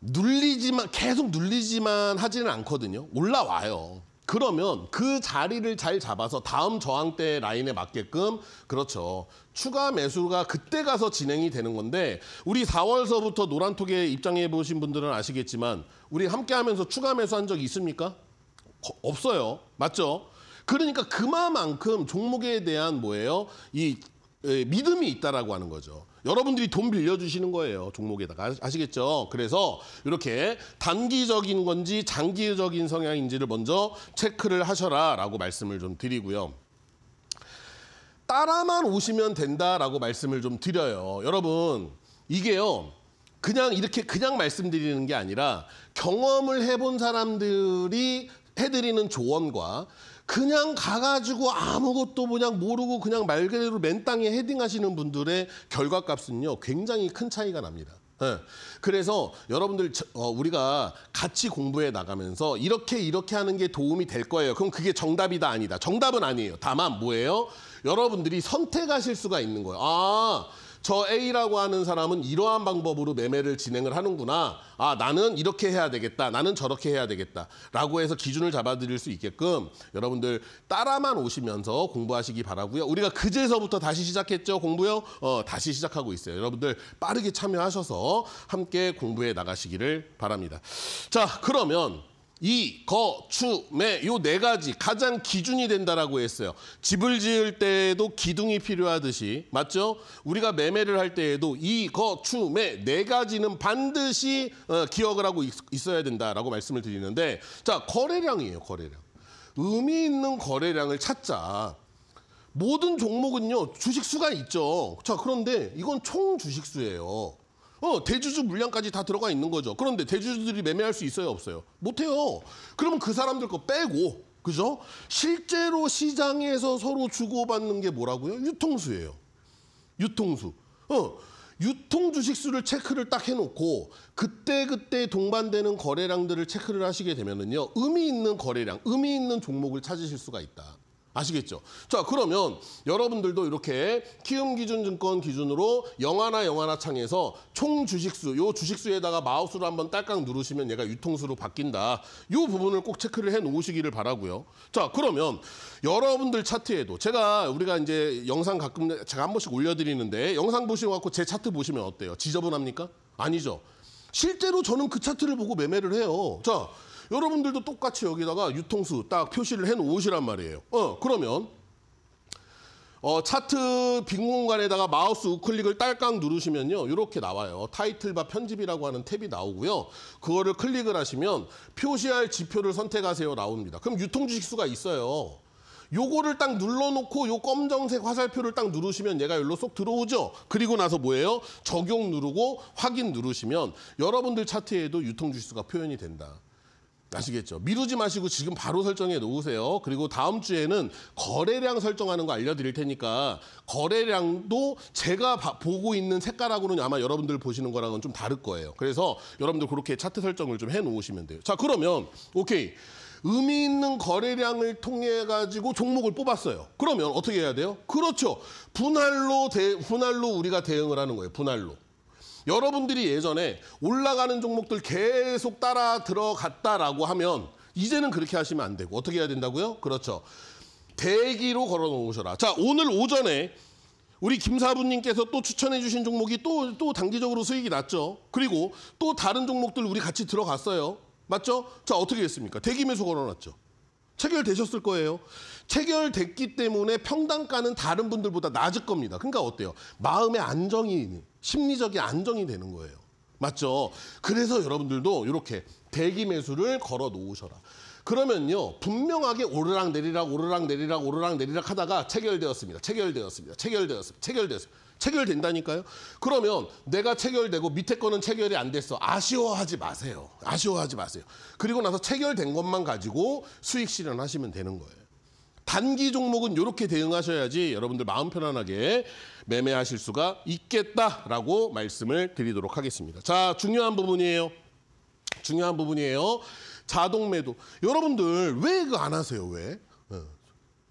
눌리지만 계속 눌리지만 하지는 않거든요. 올라와요. 그러면 그 자리를 잘 잡아서 다음 저항대 라인에 맞게끔 그렇죠. 추가 매수가 그때 가서 진행이 되는 건데 우리 4월서부터 노란톡에 입장해 보신 분들은 아시겠지만 우리 함께 하면서 추가 매수한 적 있습니까? 없어요. 맞죠? 그러니까 그만큼 종목에 대한 뭐예요? 이 믿음이 있다라고 하는 거죠. 여러분들이 돈 빌려주시는 거예요. 종목에다가. 아시겠죠? 그래서 이렇게 단기적인 건지 장기적인 성향인지를 먼저 체크를 하셔라라고 말씀을 좀 드리고요. 따라만 오시면 된다라고 말씀을 좀 드려요. 여러분, 이게요. 그냥 이렇게 그냥 말씀드리는 게 아니라 경험을 해본 사람들이 해드리는 조언과 그냥 가가지고 아무것도 그냥 모르고 그냥 말 그대로 맨 땅에 헤딩하시는 분들의 결과값은요 굉장히 큰 차이가 납니다. 예. 그래서 여러분들 어, 우리가 같이 공부해 나가면서 이렇게 이렇게 하는 게 도움이 될 거예요. 그럼 그게 정답이다 아니다. 정답은 아니에요. 다만 뭐예요? 여러분들이 선택하실 수가 있는 거예요. 아저 A라고 하는 사람은 이러한 방법으로 매매를 진행을 하는구나. 아, 나는 이렇게 해야 되겠다. 나는 저렇게 해야 되겠다. 라고 해서 기준을 잡아드릴 수 있게끔 여러분들 따라만 오시면서 공부하시기 바라고요. 우리가 그제서부터 다시 시작했죠. 공부요. 어, 다시 시작하고 있어요. 여러분들 빠르게 참여하셔서 함께 공부해 나가시기를 바랍니다. 자, 그러면 이, 거, 추, 매, 요네 가지 가장 기준이 된다라고 했어요. 집을 지을 때에도 기둥이 필요하듯이, 맞죠? 우리가 매매를 할 때에도 이, 거, 추, 매, 네 가지는 반드시 어, 기억을 하고 있, 있어야 된다라고 말씀을 드리는데, 자, 거래량이에요, 거래량. 의미 있는 거래량을 찾자. 모든 종목은요, 주식수가 있죠. 자, 그런데 이건 총 주식수예요. 어, 대주주 물량까지 다 들어가 있는 거죠. 그런데 대주주들이 매매할 수 있어요, 없어요? 못해요. 그러면 그 사람들 거 빼고, 그죠? 실제로 시장에서 서로 주고받는 게 뭐라고요? 유통수예요. 유통수. 어, 유통 주식수를 체크를 딱 해놓고 그때그때 동반되는 거래량들을 체크를 하시게 되면은요 의미 있는 거래량, 의미 있는 종목을 찾으실 수가 있다. 아시겠죠? 자, 그러면 여러분들도 이렇게 키움 기준 증권 기준으로 영화나 영화나 창에서 총 주식수, 요 주식수에다가 마우스로 한번 딸깍 누르시면 얘가 유통수로 바뀐다. 요 부분을 꼭 체크를 해 놓으시기를 바라고요. 자, 그러면 여러분들 차트에도 제가 우리가 이제 영상 가끔 제가 한 번씩 올려드리는데 영상 보시고 갖고 제 차트 보시면 어때요? 지저분합니까? 아니죠. 실제로 저는 그 차트를 보고 매매를 해요. 자, 여러분들도 똑같이 여기다가 유통수 딱 표시를 해 놓으시란 말이에요. 어, 그러면 어, 차트 빈 공간에다가 마우스 우클릭을 딸깍 누르시면요. 이렇게 나와요. 타이틀바 편집이라고 하는 탭이 나오고요. 그거를 클릭을 하시면 표시할 지표를 선택하세요 나옵니다. 그럼 유통주식수가 있어요. 요거를 딱 눌러놓고 요 검정색 화살표를 딱 누르시면 얘가 여기로 쏙 들어오죠. 그리고 나서 뭐예요? 적용 누르고 확인 누르시면 여러분들 차트에도 유통주식수가 표현이 된다. 아시겠죠? 미루지 마시고 지금 바로 설정해 놓으세요. 그리고 다음 주에는 거래량 설정하는 거 알려드릴 테니까 거래량도 제가 바, 보고 있는 색깔하고는 아마 여러분들 보시는 거랑은 좀 다를 거예요. 그래서 여러분들 그렇게 차트 설정을 좀 해 놓으시면 돼요. 자 그러면 오케이. 의미 있는 거래량을 통해 가지고 종목을 뽑았어요. 그러면 어떻게 해야 돼요? 그렇죠. 분할로 대, 분할로 우리가 대응을 하는 거예요. 분할로. 여러분들이 예전에 올라가는 종목들 계속 따라 들어갔다라고 하면 이제는 그렇게 하시면 안 되고 어떻게 해야 된다고요? 그렇죠. 대기로 걸어 놓으셔라. 자, 오늘 오전에 우리 김사부님께서 또 추천해 주신 종목이 또, 또 단기적으로 수익이 났죠. 그리고 또 다른 종목들 우리 같이 들어갔어요. 맞죠? 자, 어떻게 했습니까? 대기 매수 걸어놨죠. 체결되셨을 거예요. 체결됐기 때문에 평당가는 다른 분들보다 낮을 겁니다. 그러니까 어때요? 마음의 안정이 심리적인 안정이 되는 거예요. 맞죠? 그래서 여러분들도 이렇게 대기 매수를 걸어 놓으셔라. 그러면요 분명하게 오르락 내리락 오르락 내리락 오르락 내리락 하다가 체결되었습니다. 체결되었습니다. 체결되었습니다. 체결되었습니다. 체결된다니까요. 그러면 내가 체결되고 밑에 거는 체결이 안 됐어. 아쉬워하지 마세요. 아쉬워하지 마세요. 그리고 나서 체결된 것만 가지고 수익 실현하시면 되는 거예요. 단기 종목은 이렇게 대응하셔야지 여러분들 마음 편안하게 매매하실 수가 있겠다라고 말씀을 드리도록 하겠습니다. 자, 중요한 부분이에요. 중요한 부분이에요. 자동 매도. 여러분들 왜 이거 안 하세요? 왜? 어.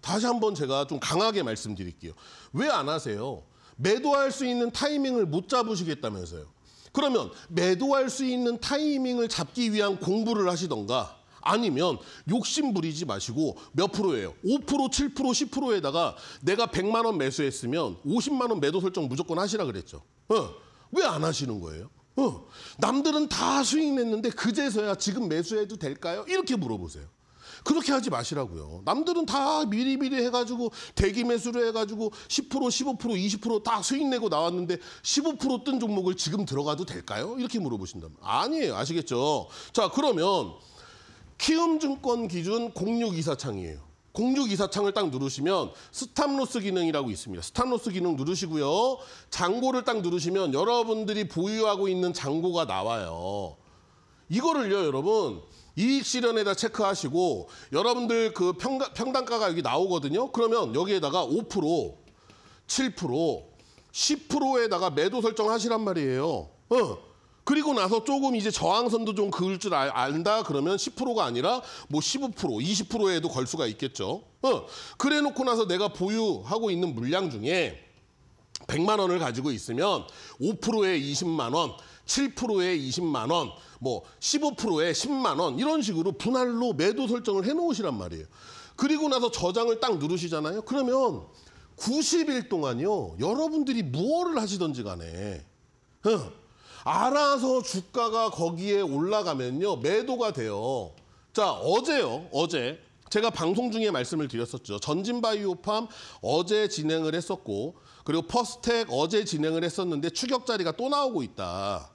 다시 한번 제가 좀 강하게 말씀드릴게요. 왜 안 하세요? 매도할 수 있는 타이밍을 못 잡으시겠다면서요. 그러면 매도할 수 있는 타이밍을 잡기 위한 공부를 하시던가 아니면 욕심 부리지 마시고 몇 프로예요? 5%, 7%, 10%에다가 내가 100만 원 매수했으면 50만 원 매도 설정 무조건 하시라 그랬죠. 어, 왜안 하시는 거예요? 어, 남들은 다 수익 냈는데 그제서야 지금 매수해도 될까요? 이렇게 물어보세요. 그렇게 하지 마시라고요. 남들은 다 미리미리 해가지고 대기 매수를 해가지고 10% 15% 20%다 수익 내고 나왔는데 15%뜬 종목을 지금 들어가도 될까요? 이렇게 물어보신다면 아니에요. 아시겠죠? 자 그러면 키움증권 기준 0 6 2사창이에요0 6 2사창을딱 누르시면 스탑로스 기능이라고 있습니다. 스탑로스 기능 누르시고요. 잔고를 딱 누르시면 여러분들이 보유하고 있는 잔고가 나와요. 이거를요, 여러분. 이익 실현에다 체크하시고 여러분들 그 평가, 평단가가 여기 나오거든요. 그러면 여기에다가 5%, 7%, 10%에다가 매도 설정하시란 말이에요. 어. 그리고 나서 조금 이제 저항선도 좀 그을 줄 안다 그러면 10%가 아니라 뭐 15%, 20%에도 걸 수가 있겠죠. 어, 그래 놓고 나서 내가 보유하고 있는 물량 중에 100만 원을 가지고 있으면 5%에 20만 원, 7%에 20만 원, 뭐 15%에 10만 원 이런 식으로 분할로 매도 설정을 해 놓으시란 말이에요. 그리고 나서 저장을 딱 누르시잖아요. 그러면 90일 동안요. 여러분들이 무엇을 하시던지 간에 어, 알아서 주가가 거기에 올라가면요. 매도가 돼요. 자, 어제요. 어제. 제가 방송 중에 말씀을 드렸었죠. 전진바이오팜 어제 진행을 했었고 그리고 퍼스텍 어제 진행을 했었는데 추격 자리가 또 나오고 있다.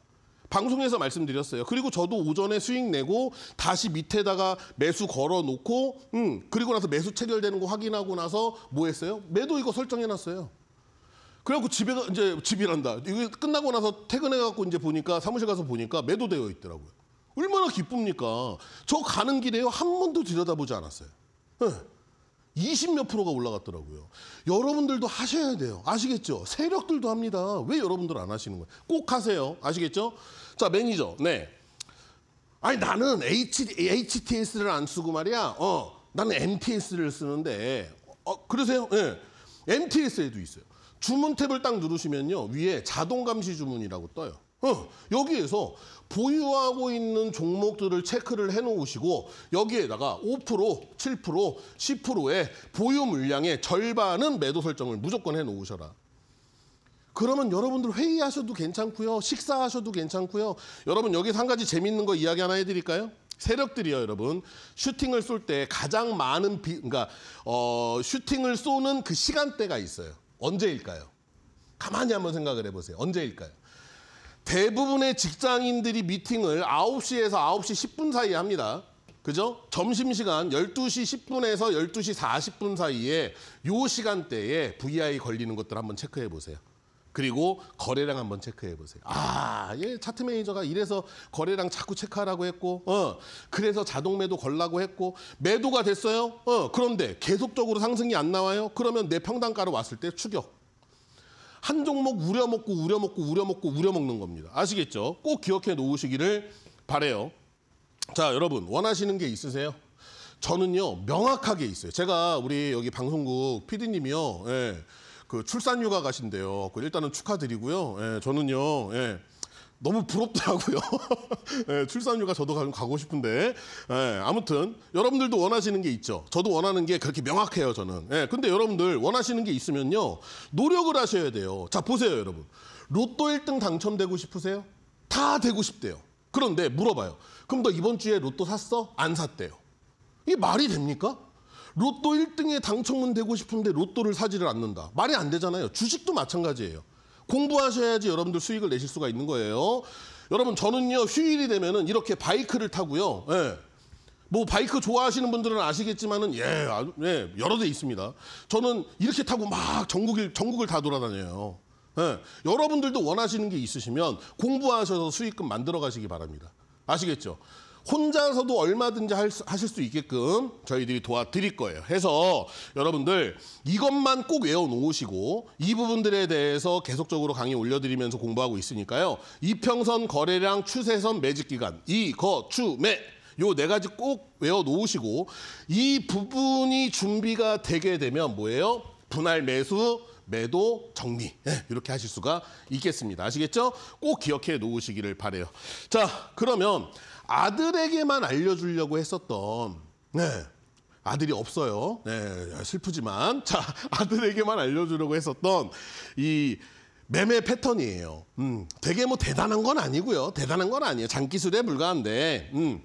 방송에서 말씀드렸어요. 그리고 저도 오전에 수익 내고 다시 밑에다가 매수 걸어놓고 음 그리고 나서 매수 체결되는 거 확인하고 나서 뭐 했어요? 매도 이거 설정해놨어요. 그래갖고 집에 이제 집이란다. 이게 끝나고 나서 퇴근해갖고 이제 보니까 사무실 가서 보니까 매도되어 있더라고요. 얼마나 기쁩니까? 저 가는 길에 한 번도 들여다보지 않았어요. 네. 예. 20 몇 프로가 올라갔더라고요. 여러분들도 하셔야 돼요. 아시겠죠? 세력들도 합니다. 왜 여러분들 안 하시는 거예요? 꼭 하세요. 아시겠죠? 자, 매니저. 네. 아니, 나는 H, HTS를 안 쓰고 말이야. 어, 나는 MTS를 쓰는데. 어, 그러세요? 예. 네. MTS에도 있어요. 주문 탭을 딱 누르시면요. 위에 자동 감시 주문이라고 떠요. 어, 여기에서 보유하고 있는 종목들을 체크를 해놓으시고 여기에다가 5%, 7%, 10%의 보유 물량의 절반은 매도 설정을 무조건 해놓으셔라. 그러면 여러분들 회의하셔도 괜찮고요. 식사하셔도 괜찮고요. 여러분 여기서 한 가지 재밌는 거 이야기 하나 해드릴까요? 세력들이요, 여러분. 슈팅을 쏠 때 가장 많은 비, 그러니까 어, 슈팅을 쏘는 그 시간대가 있어요. 언제일까요? 가만히 한번 생각을 해보세요. 언제일까요? 대부분의 직장인들이 미팅을 9시에서 9시 10분 사이에 합니다. 그죠? 점심시간 12시 10분에서 12시 40분 사이에 요 시간대에 VI 걸리는 것들 한번 체크해 보세요. 그리고 거래량 한번 체크해 보세요. 아, 예, 차트 매니저가 이래서 거래량 자꾸 체크하라고 했고, 어, 그래서 자동 매도 걸라고 했고, 매도가 됐어요. 어, 그런데 계속적으로 상승이 안 나와요. 그러면 내 평단가로 왔을 때 추격. 한 종목 우려먹고 우려먹고 우려먹고 우려먹는 겁니다. 아시겠죠? 꼭 기억해 놓으시기를 바래요. 자, 여러분 원하시는 게 있으세요? 저는요 명확하게 있어요. 제가 우리 여기 방송국 피디님이요 예. 그 출산 휴가 가신대요. 그 일단은 축하드리고요. 예, 저는요. 예. 너무 부럽더라고요. 예, 출산휴가 저도 가고 싶은데 예, 아무튼 여러분들도 원하시는 게 있죠. 저도 원하는 게 그렇게 명확해요. 저는. 예, 근데 여러분들 원하시는 게 있으면요. 노력을 하셔야 돼요. 자 보세요 여러분. 로또 1등 당첨되고 싶으세요? 다 되고 싶대요. 그런데 물어봐요. 그럼 너 이번 주에 로또 샀어? 안 샀대요. 이게 말이 됩니까? 로또 1등에 당첨은 되고 싶은데 로또를 사지를 않는다. 말이 안 되잖아요. 주식도 마찬가지예요. 공부하셔야지 여러분들 수익을 내실 수가 있는 거예요. 여러분 저는요 휴일이 되면은 이렇게 바이크를 타고요. 예. 뭐 바이크 좋아하시는 분들은 아시겠지만은 예, 아, 예 여러 대 있습니다. 저는 이렇게 타고 막 전국을 전국을 다 돌아다녀요. 예. 여러분들도 원하시는 게 있으시면 공부하셔서 수익금 만들어 가시기 바랍니다. 아시겠죠? 혼자서도 얼마든지 하실 수 있게끔 저희들이 도와드릴 거예요. 해서 여러분들 이것만 꼭 외워놓으시고 이 부분들에 대해서 계속적으로 강의 올려드리면서 공부하고 있으니까요. 이평선 거래량 추세선 매직기간이 거추매요 네 가지 꼭 외워놓으시고 이 부분이 준비가 되게 되면 뭐예요? 분할 매수 매도 정리 예, 이렇게 하실 수가 있겠습니다. 아시겠죠? 꼭 기억해 놓으시기를 바래요. 자 그러면 아들에게만 알려주려고 했었던 네. 아들이 없어요. 네, 아, 슬프지만 자 아들에게만 알려주려고 했었던 이 매매 패턴이에요. 음, 되게 뭐 대단한 건 아니고요. 대단한 건 아니에요. 장기술에 불과한데 음,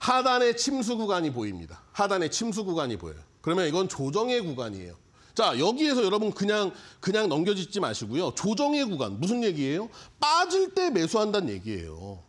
하단에 침수 구간이 보입니다. 하단에 침수 구간이 보여요. 그러면 이건 조정의 구간이에요. 자 여기에서 여러분 그냥 그냥 넘겨짓지 마시고요. 조정의 구간 무슨 얘기예요? 빠질 때 매수한다는 얘기예요.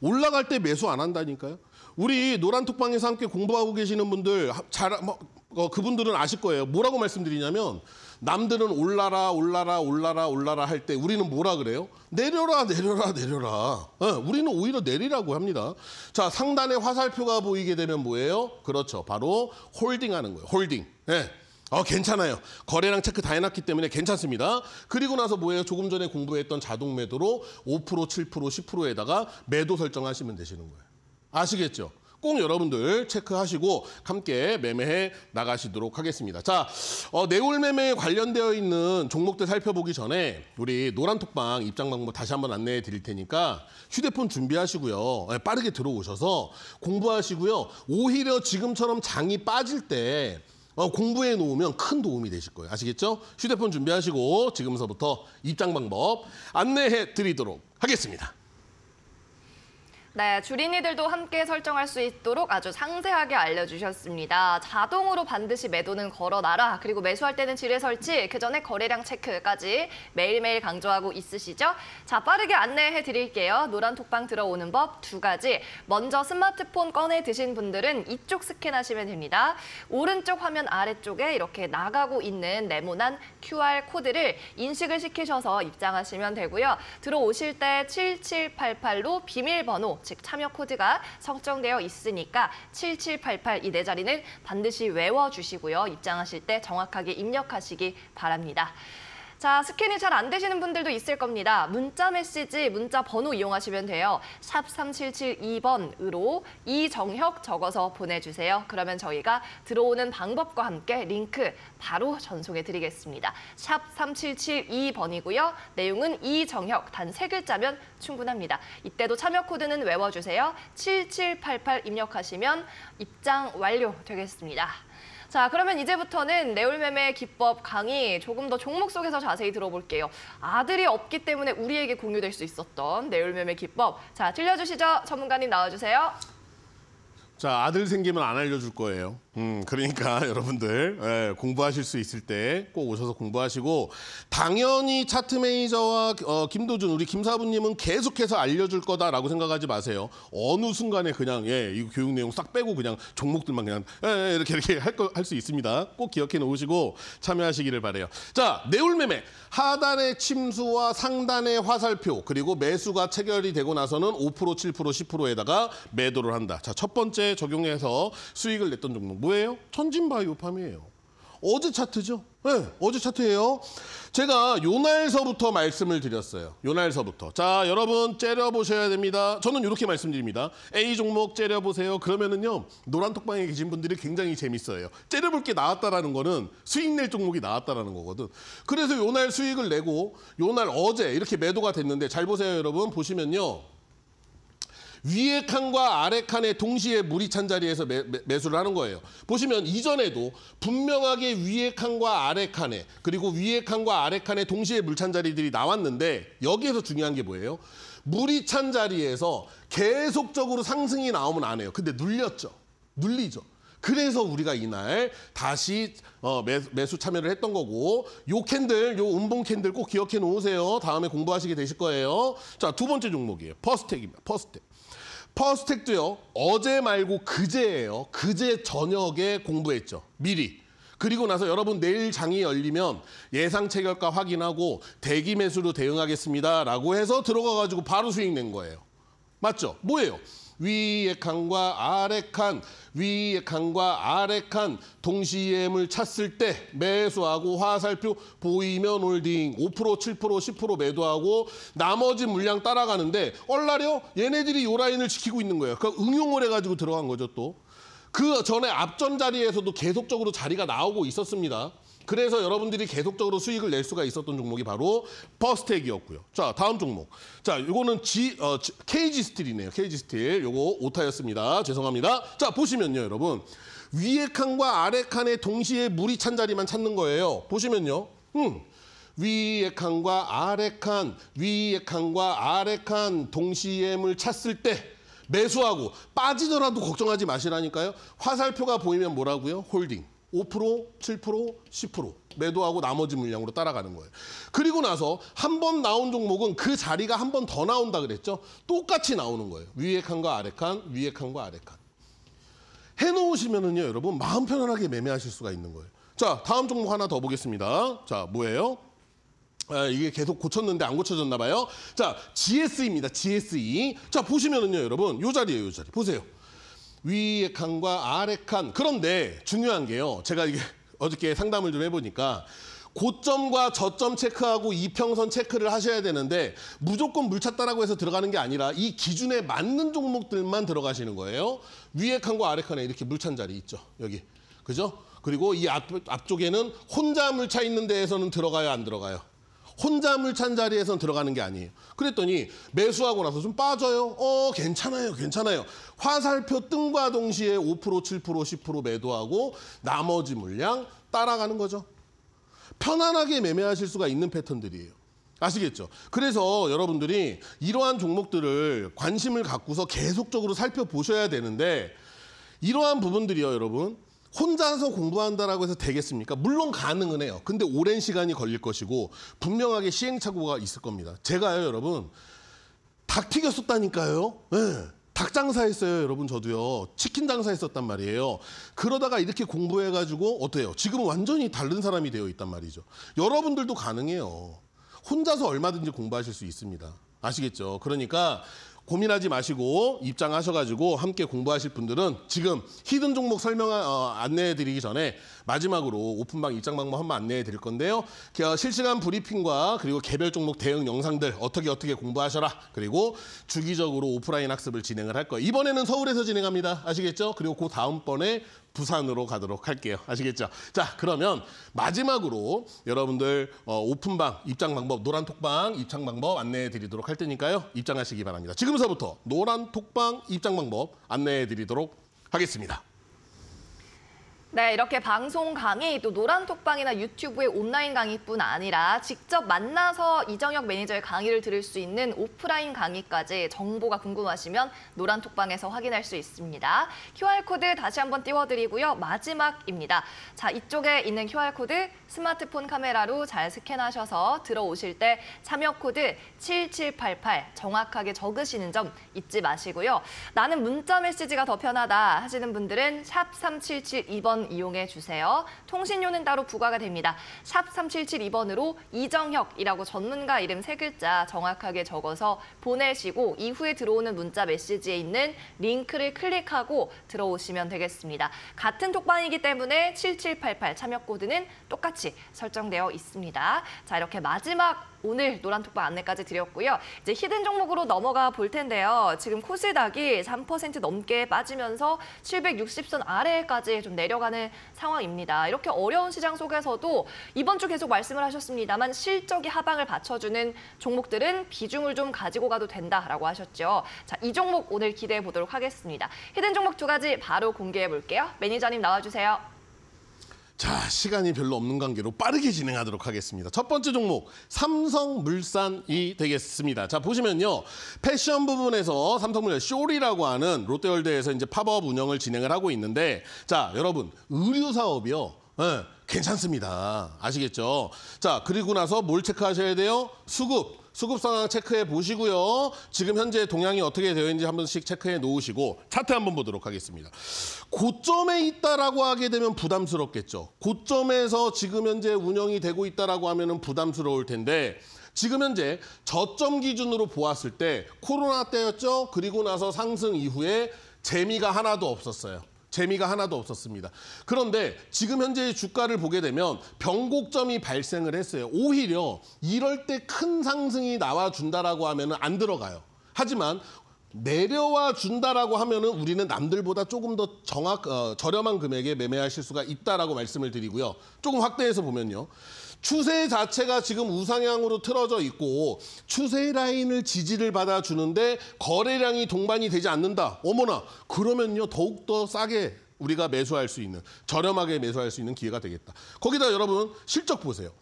올라갈 때 매수 안 한다니까요. 우리 노란톡방에서 함께 공부하고 계시는 분들 잘 뭐, 어, 그분들은 아실 거예요. 뭐라고 말씀드리냐면 남들은 올라라 올라라 올라라 올라라 할 때 우리는 뭐라 그래요? 내려라 내려라 내려라. 네, 우리는 오히려 내리라고 합니다. 자 상단에 화살표가 보이게 되면 뭐예요? 그렇죠. 바로 홀딩하는 거예요. 홀딩. 네. 어, 괜찮아요. 거래량 체크 다 해놨기 때문에 괜찮습니다. 그리고 나서 뭐예요? 조금 전에 공부했던 자동 매도로 5%, 7%, 10%에다가 매도 설정하시면 되시는 거예요. 아시겠죠? 꼭 여러분들 체크하시고 함께 매매해 나가시도록 하겠습니다. 자, 어, 내올 매매에 관련되어 있는 종목들 살펴보기 전에 우리 노란톡방 입장 방법 다시 한번 안내해 드릴 테니까 휴대폰 준비하시고요. 예, 빠르게 들어오셔서 공부하시고요. 오히려 지금처럼 장이 빠질 때 어, 공부해 놓으면 큰 도움이 되실 거예요. 아시겠죠? 휴대폰 준비하시고 지금서부터 입장 방법 안내해 드리도록 하겠습니다. 네, 주린이들도 함께 설정할 수 있도록 아주 상세하게 알려주셨습니다. 자동으로 반드시 매도는 걸어놔라. 그리고 매수할 때는 지뢰 설치, 그 전에 거래량 체크까지 매일매일 강조하고 있으시죠? 자, 빠르게 안내해 드릴게요. 노란 톡방 들어오는 법 두 가지. 먼저 스마트폰 꺼내 드신 분들은 이쪽 스캔하시면 됩니다. 오른쪽 화면 아래쪽에 이렇게 나가고 있는 네모난 QR 코드를 인식을 시키셔서 입장하시면 되고요. 들어오실 때 7788로 비밀번호 즉 참여 코드가 설정되어 있으니까 7788 이 네 자리는 반드시 외워주시고요. 입장하실 때 정확하게 입력하시기 바랍니다. 자, 스캔이 잘 안 되시는 분들도 있을 겁니다. 문자 메시지, 문자 번호 이용하시면 돼요. 샵 3772번으로 이정혁 적어서 보내주세요. 그러면 저희가 들어오는 방법과 함께 링크 바로 전송해 드리겠습니다. 샵 3772번이고요. 내용은 이정혁, 단 세 글자면 충분합니다. 이때도 참여 코드는 외워주세요. 7788 입력하시면 입장 완료 되겠습니다. 자, 그러면 이제부터는 내울매매 기법 강의 조금 더 종목 속에서 자세히 들어볼게요. 아들이 없기 때문에 우리에게 공유될 수 있었던 내울매매 기법. 자, 들려주시죠. 전문가님 나와주세요. 자, 아들 생기면 안 알려줄 거예요. 음, 그러니까 여러분들 예, 공부하실 수 있을 때 꼭 오셔서 공부하시고 당연히 차트 매니저와 어, 김도준 우리 김사부님은 계속해서 알려줄 거다라고 생각하지 마세요. 어느 순간에 그냥 예, 이 교육 내용 싹 빼고 그냥 종목들만 그냥 예, 예, 이렇게 이렇게 할거할 수 있습니다. 꼭 기억해 놓으시고 참여하시기를 바래요. 자, 내울매매 하단의 침수와 상단의 화살표 그리고 매수가 체결이 되고 나서는 5% 7% 10%에다가 매도를 한다. 자, 첫 번째 적용해서 수익을 냈던 종목. 뭐예요? 천진바이오팜이에요. 어제 차트죠? 네, 어제 차트예요. 제가 요날서부터 말씀을 드렸어요. 요날서부터. 자, 여러분 째려보셔야 됩니다. 저는 이렇게 말씀드립니다. A 종목 째려보세요. 그러면은요, 노란 톡방에 계신 분들이 굉장히 재밌어요. 째려볼 게 나왔다라는 거는 수익 낼 종목이 나왔다라는 거거든. 그래서 요날 수익을 내고 요날 어제 이렇게 매도가 됐는데 잘 보세요, 여러분. 보시면요. 위에 칸과 아래 칸에 동시에 물이 찬 자리에서 매, 매, 수를 하는 거예요. 보시면 이전에도 분명하게 위에 칸과 아래 칸에 그리고 위에 칸과 아래 칸에 동시에 물 찬 자리들이 나왔는데 여기에서 중요한 게 뭐예요? 물이 찬 자리에서 계속적으로 상승이 나오면 안 해요. 근데 눌렸죠. 눌리죠. 그래서 우리가 이날 다시 어, 매수 참여를 했던 거고 요 캔들, 요 음봉 캔들 꼭 기억해 놓으세요. 다음에 공부하시게 되실 거예요. 자, 두 번째 종목이에요. 퍼스텍입니다. 퍼스텍. 퍼스텍도요. 어제 말고 그제예요. 그제 저녁에 공부했죠. 미리. 그리고 나서 여러분 내일 장이 열리면 예상 체결가 확인하고 대기 매수로 대응하겠습니다라고 해서 들어가 가지고 바로 수익 낸 거예요. 맞죠? 뭐예요? 위의 칸과 아래 칸, 위의 칸과 아래 칸 동시에 물 찼을 때 매수하고 화살표 보이면 홀딩 5% 7% 10% 매도하고 나머지 물량 따라가는데 얼라려 얘네들이 요 라인을 지키고 있는 거예요. 그러니까 응용을 해가지고 들어간 거죠 또. 그 전에 앞전 자리에서도 계속적으로 자리가 나오고 있었습니다. 그래서 여러분들이 계속적으로 수익을 낼 수가 있었던 종목이 바로 버스텍이었고요. 자, 다음 종목. 자, 요거는 G, 어, KG 스틸이네요. KG 스틸. 요거 오타였습니다. 죄송합니다. 자, 보시면요, 여러분. 위에 칸과 아래 칸에 동시에 물이 찬 자리만 찾는 거예요. 보시면요. 음. 위에 칸과 아래 칸, 위에 칸과 아래 칸 동시에 물 찼을 때 매수하고 빠지더라도 걱정하지 마시라니까요. 화살표가 보이면 뭐라고요? 홀딩. 5%, 7%, 10% 매도하고 나머지 물량으로 따라가는 거예요. 그리고 나서 한 번 나온 종목은 그 자리가 한 번 더 나온다 그랬죠. 똑같이 나오는 거예요. 위에 칸과 아래 칸, 위에 칸과 아래 칸. 해놓으시면은요, 여러분 마음 편안하게 매매하실 수가 있는 거예요. 자, 다음 종목 하나 더 보겠습니다. 자, 뭐예요? 아, 이게 계속 고쳤는데 안 고쳐졌나 봐요. 자, GSE입니다. GSE. 자, 보시면은요, 여러분, 요 자리예요, 요 자리. 보세요. 위의 칸과 아래 칸. 그런데 중요한 게요. 제가 이게 어저께 상담을 좀 해보니까 고점과 저점 체크하고 이평선 체크를 하셔야 되는데 무조건 물찼다라고 해서 들어가는 게 아니라 이 기준에 맞는 종목들만 들어가시는 거예요. 위에 칸과 아래 칸에 이렇게 물 찬 자리 있죠. 여기. 그죠? 그리고 이 앞, 앞쪽에는 혼자 물차 있는 데에서는 들어가요, 안 들어가요? 혼자 물 찬 자리에선 들어가는 게 아니에요. 그랬더니 매수하고 나서 좀 빠져요. 어, 괜찮아요. 괜찮아요. 화살표 뜬과 동시에 5%, 7%, 10% 매도하고 나머지 물량 따라가는 거죠. 편안하게 매매하실 수가 있는 패턴들이에요. 아시겠죠? 그래서 여러분들이 이러한 종목들을 관심을 갖고서 계속적으로 살펴보셔야 되는데 이러한 부분들이요, 여러분. 혼자서 공부한다라고 해서 되겠습니까? 물론 가능은 해요. 근데 오랜 시간이 걸릴 것이고 분명하게 시행착오가 있을 겁니다. 제가요, 여러분 닭 튀겼었다니까요. 네. 예. 닭 장사했어요, 여러분 저도요. 치킨 장사했었단 말이에요. 그러다가 이렇게 공부해가지고 어때요? 지금 완전히 다른 사람이 되어 있단 말이죠. 여러분들도 가능해요. 혼자서 얼마든지 공부하실 수 있습니다. 아시겠죠? 그러니까 고민하지 마시고 입장하셔가지고 함께 공부하실 분들은 지금 히든 종목 설명 어, 안내해드리기 전에 마지막으로 오픈방 입장 방법 한번 안내해드릴 건데요. 실시간 브리핑과 그리고 개별 종목 대응 영상들 어떻게 어떻게 공부하셔라 그리고 주기적으로 오프라인 학습을 진행을 할 거예요. 이번에는 서울에서 진행합니다. 아시겠죠? 그리고 그 다음번에 부산으로 가도록 할게요. 아시겠죠? 자, 그러면 마지막으로 여러분들 어, 오픈방 입장 방법, 노란톡방 입장 방법 안내해 드리도록 할 테니까요. 입장하시기 바랍니다. 지금서부터 노란톡방 입장 방법 안내해 드리도록 하겠습니다. 네, 이렇게 방송 강의 또 노란톡방이나 유튜브의 온라인 강의뿐 아니라 직접 만나서 이정혁 매니저의 강의를 들을 수 있는 오프라인 강의까지 정보가 궁금하시면 노란톡방에서 확인할 수 있습니다. QR코드 다시 한번 띄워드리고요. 마지막입니다. 자, 이쪽에 있는 QR코드 스마트폰 카메라로 잘 스캔하셔서 들어오실 때 참여 코드 7788 정확하게 적으시는 점 잊지 마시고요. 나는 문자 메시지가 더 편하다 하시는 분들은 샵 3772번 이용해 주세요. 통신료는 따로 부과가 됩니다. 샵 3772번으로 이정혁이라고 전문가 이름 세 글자 정확하게 적어서 보내시고 이후에 들어오는 문자 메시지에 있는 링크를 클릭하고 들어오시면 되겠습니다. 같은 톡방이기 때문에 7788 참여 코드는 똑같이 설정되어 있습니다. 자 이렇게 마지막 오늘 노란톡방 안내까지 드렸고요. 이제 히든 종목으로 넘어가 볼 텐데요. 지금 코스닥이 3% 넘게 빠지면서 760선 아래까지 좀 내려가는 상황입니다. 이렇게 어려운 시장 속에서도 이번 주 계속 말씀을 하셨습니다만 실적이 하방을 받쳐주는 종목들은 비중을 좀 가지고 가도 된다라고 하셨죠. 자, 이 종목 오늘 기대해 보도록 하겠습니다. 히든 종목 두 가지 바로 공개해 볼게요. 매니저님 나와주세요. 자, 시간이 별로 없는 관계로 빠르게 진행하도록 하겠습니다. 첫 번째 종목, 삼성물산이 되겠습니다. 자, 보시면요. 패션 부분에서 삼성물산 쇼리라고 하는 롯데월드에서 이제 팝업 운영을 진행을 하고 있는데, 자, 여러분, 의류 사업이요. 네, 괜찮습니다. 아시겠죠? 자, 그리고 나서 뭘 체크하셔야 돼요? 수급. 수급 상황 체크해 보시고요. 지금 현재 동향이 어떻게 되어 있는지 한 번씩 체크해 놓으시고 차트 한번 보도록 하겠습니다. 고점에 있다라고 하게 되면 부담스럽겠죠. 고점에서 지금 현재 운영이 되고 있다라고 하면은 부담스러울 텐데 지금 현재 저점 기준으로 보았을 때 코로나 때였죠. 그리고 나서 상승 이후에 재미가 하나도 없었어요. 재미가 하나도 없었습니다. 그런데 지금 현재의 주가를 보게 되면 변곡점이 발생을 했어요. 오히려 이럴 때 큰 상승이 나와준다라고 하면 안 들어가요. 하지만 내려와 준다라고 하면은 우리는 남들보다 조금 더 정확 어, 저렴한 금액에 매매하실 수가 있다라고 말씀을 드리고요. 조금 확대해서 보면요. 추세 자체가 지금 우상향으로 틀어져 있고 추세 라인을 지지를 받아주는데 거래량이 동반이 되지 않는다. 어머나 그러면요 더욱더 싸게 우리가 매수할 수 있는 저렴하게 매수할 수 있는 기회가 되겠다. 거기다 여러분 실적 보세요.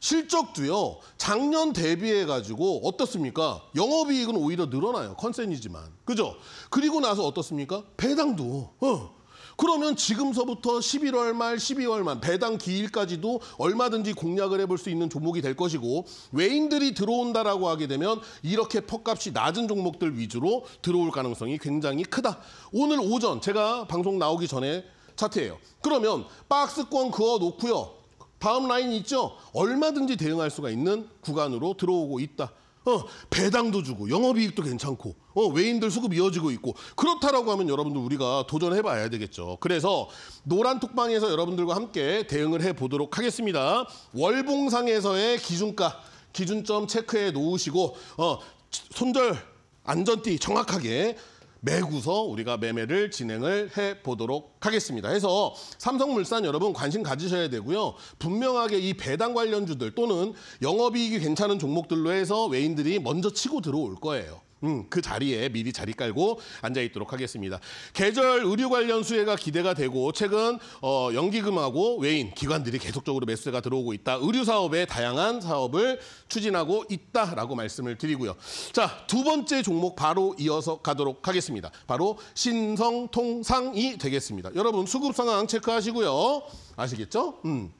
실적도요. 작년 대비해 가지고 어떻습니까? 영업이익은 오히려 늘어나요. 컨센이지만. 그죠? 그리고 나서 어떻습니까? 배당도. 어. 그러면 지금서부터 11월 말, 12월 말 배당 기일까지도 얼마든지 공략을 해볼 수 있는 종목이 될 것이고 외인들이 들어온다라고 하게 되면 이렇게 퍼값이 낮은 종목들 위주로 들어올 가능성이 굉장히 크다. 오늘 오전 제가 방송 나오기 전에 차트예요. 그러면 박스권 그어 놓고요. 다음 라인 있죠? 얼마든지 대응할 수가 있는 구간으로 들어오고 있다. 어, 배당도 주고 영업이익도 괜찮고 어, 외인들 수급 이어지고 있고 그렇다라고 하면 여러분들 우리가 도전해봐야 되겠죠. 그래서 노란 톡방에서 여러분들과 함께 대응을 해보도록 하겠습니다. 월봉상에서의 기준가, 기준점 체크해 놓으시고 어, 손절 안전띠 정확하게 매구서 우리가 매매를 진행을 해 보도록 하겠습니다. 해서 삼성물산 여러분 관심 가지셔야 되고요. 분명하게 이 배당 관련주들 또는 영업이익이 괜찮은 종목들로 해서 외인들이 먼저 치고 들어올 거예요. 음, 그 자리에 미리 자리 깔고 앉아 있도록 하겠습니다. 계절 의류 관련 수혜가 기대가 되고 최근 어, 연기금하고 외인 기관들이 계속적으로 매수가 세 들어오고 있다. 의류 사업에 다양한 사업을 추진하고 있다라고 말씀을 드리고요. 자, 두 번째 종목 바로 이어서 가도록 하겠습니다. 바로 신성통상이 되겠습니다. 여러분 수급 상황 체크하시고요. 아시겠죠? 음.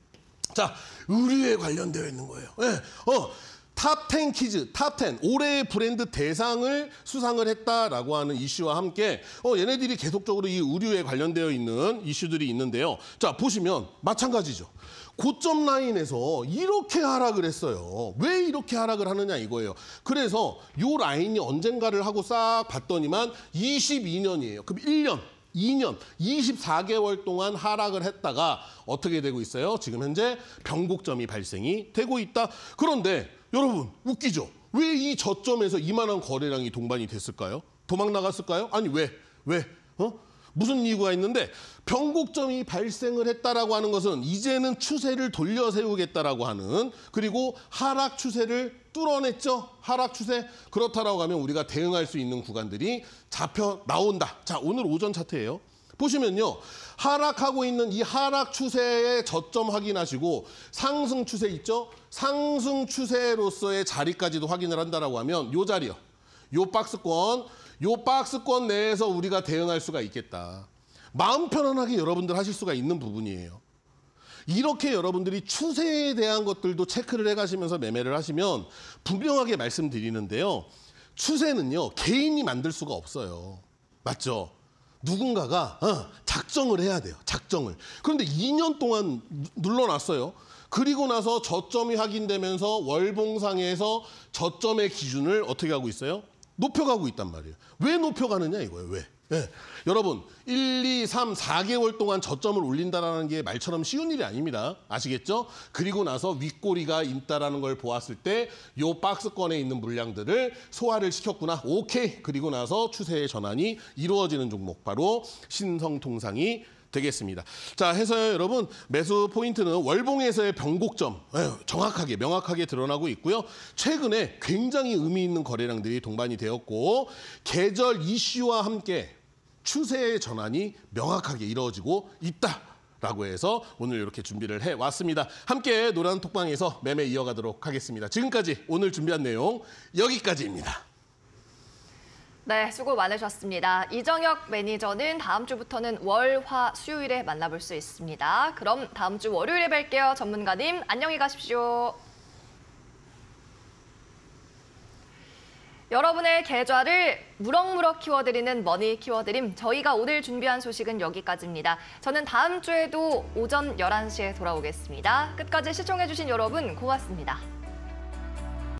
자, 의류에 관련되어 있는 거예요. 네. 어, 탑10 키즈, 탑10 올해의 브랜드 대상을 수상을 했다라고 하는 이슈와 함께 어, 얘네들이 계속적으로 이 의류에 관련되어 있는 이슈들이 있는데요. 자, 보시면 마찬가지죠. 고점 라인에서 이렇게 하락을 했어요. 왜 이렇게 하락을 하느냐 이거예요. 그래서 요 라인이 언젠가를 하고 싹 봤더니만 22년이에요. 그럼 1년 2년, 24개월 동안 하락을 했다가 어떻게 되고 있어요? 지금 현재 변곡점이 발생이 되고 있다. 그런데 여러분 웃기죠? 왜 이 저점에서 이만한 거래량이 동반이 됐을까요? 도망 나갔을까요? 아니 왜? 왜? 어? 무슨 이유가 있는데 변곡점이 발생을 했다라고 하는 것은 이제는 추세를 돌려 세우겠다라고 하는 그리고 하락 추세를 뚫어냈죠. 하락 추세 그렇다라고 하면 우리가 대응할 수 있는 구간들이 잡혀 나온다. 자 오늘 오전 차트예요. 보시면요. 하락하고 있는 이 하락 추세의 저점 확인하시고 상승 추세 있죠? 상승 추세로서의 자리까지도 확인을 한다라고 하면 요 자리요. 요 박스권 요 박스권 내에서 우리가 대응할 수가 있겠다. 마음 편안하게 여러분들 하실 수가 있는 부분이에요. 이렇게 여러분들이 추세에 대한 것들도 체크를 해가시면서 매매를 하시면 분명하게 말씀드리는데요. 추세는요, 개인이 만들 수가 없어요. 맞죠? 누군가가 어, 작정을 해야 돼요. 작정을. 그런데 2년 동안 눌러놨어요. 그리고 나서 저점이 확인되면서 월봉상에서 저점의 기준을 어떻게 하고 있어요? 높여가고 있단 말이에요. 왜 높여가느냐 이거예요. 왜? 예. 여러분 1, 2, 3, 4개월 동안 저점을 올린다라는 게 말처럼 쉬운 일이 아닙니다. 아시겠죠? 그리고 나서 윗꼬리가 있다라는 걸 보았을 때요 박스권에 있는 물량들을 소화를 시켰구나. 오케이. 그리고 나서 추세의 전환이 이루어지는 종목 바로 신성통상이 되겠습니다. 자, 해서 여러분 매수 포인트는 월봉에서의 변곡점 예, 정확하게 명확하게 드러나고 있고요. 최근에 굉장히 의미 있는 거래량들이 동반이 되었고 계절 이슈와 함께 추세의 전환이 명확하게 이루어지고 있다. 라고 해서 오늘 이렇게 준비를 해왔습니다. 함께 노란 톡방에서 매매 이어가도록 하겠습니다. 지금까지 오늘 준비한 내용 여기까지입니다. 네, 수고 많으셨습니다. 이정혁 매니저는 다음 주부터는 월, 화, 수요일에 만나볼 수 있습니다. 그럼 다음 주 월요일에 뵐게요. 전문가님, 안녕히 가십시오. 여러분의 계좌를 무럭무럭 키워드리는 머니 키워드림. 저희가 오늘 준비한 소식은 여기까지입니다. 저는 다음 주에도 오전 11시에 돌아오겠습니다. 끝까지 시청해주신 여러분 고맙습니다.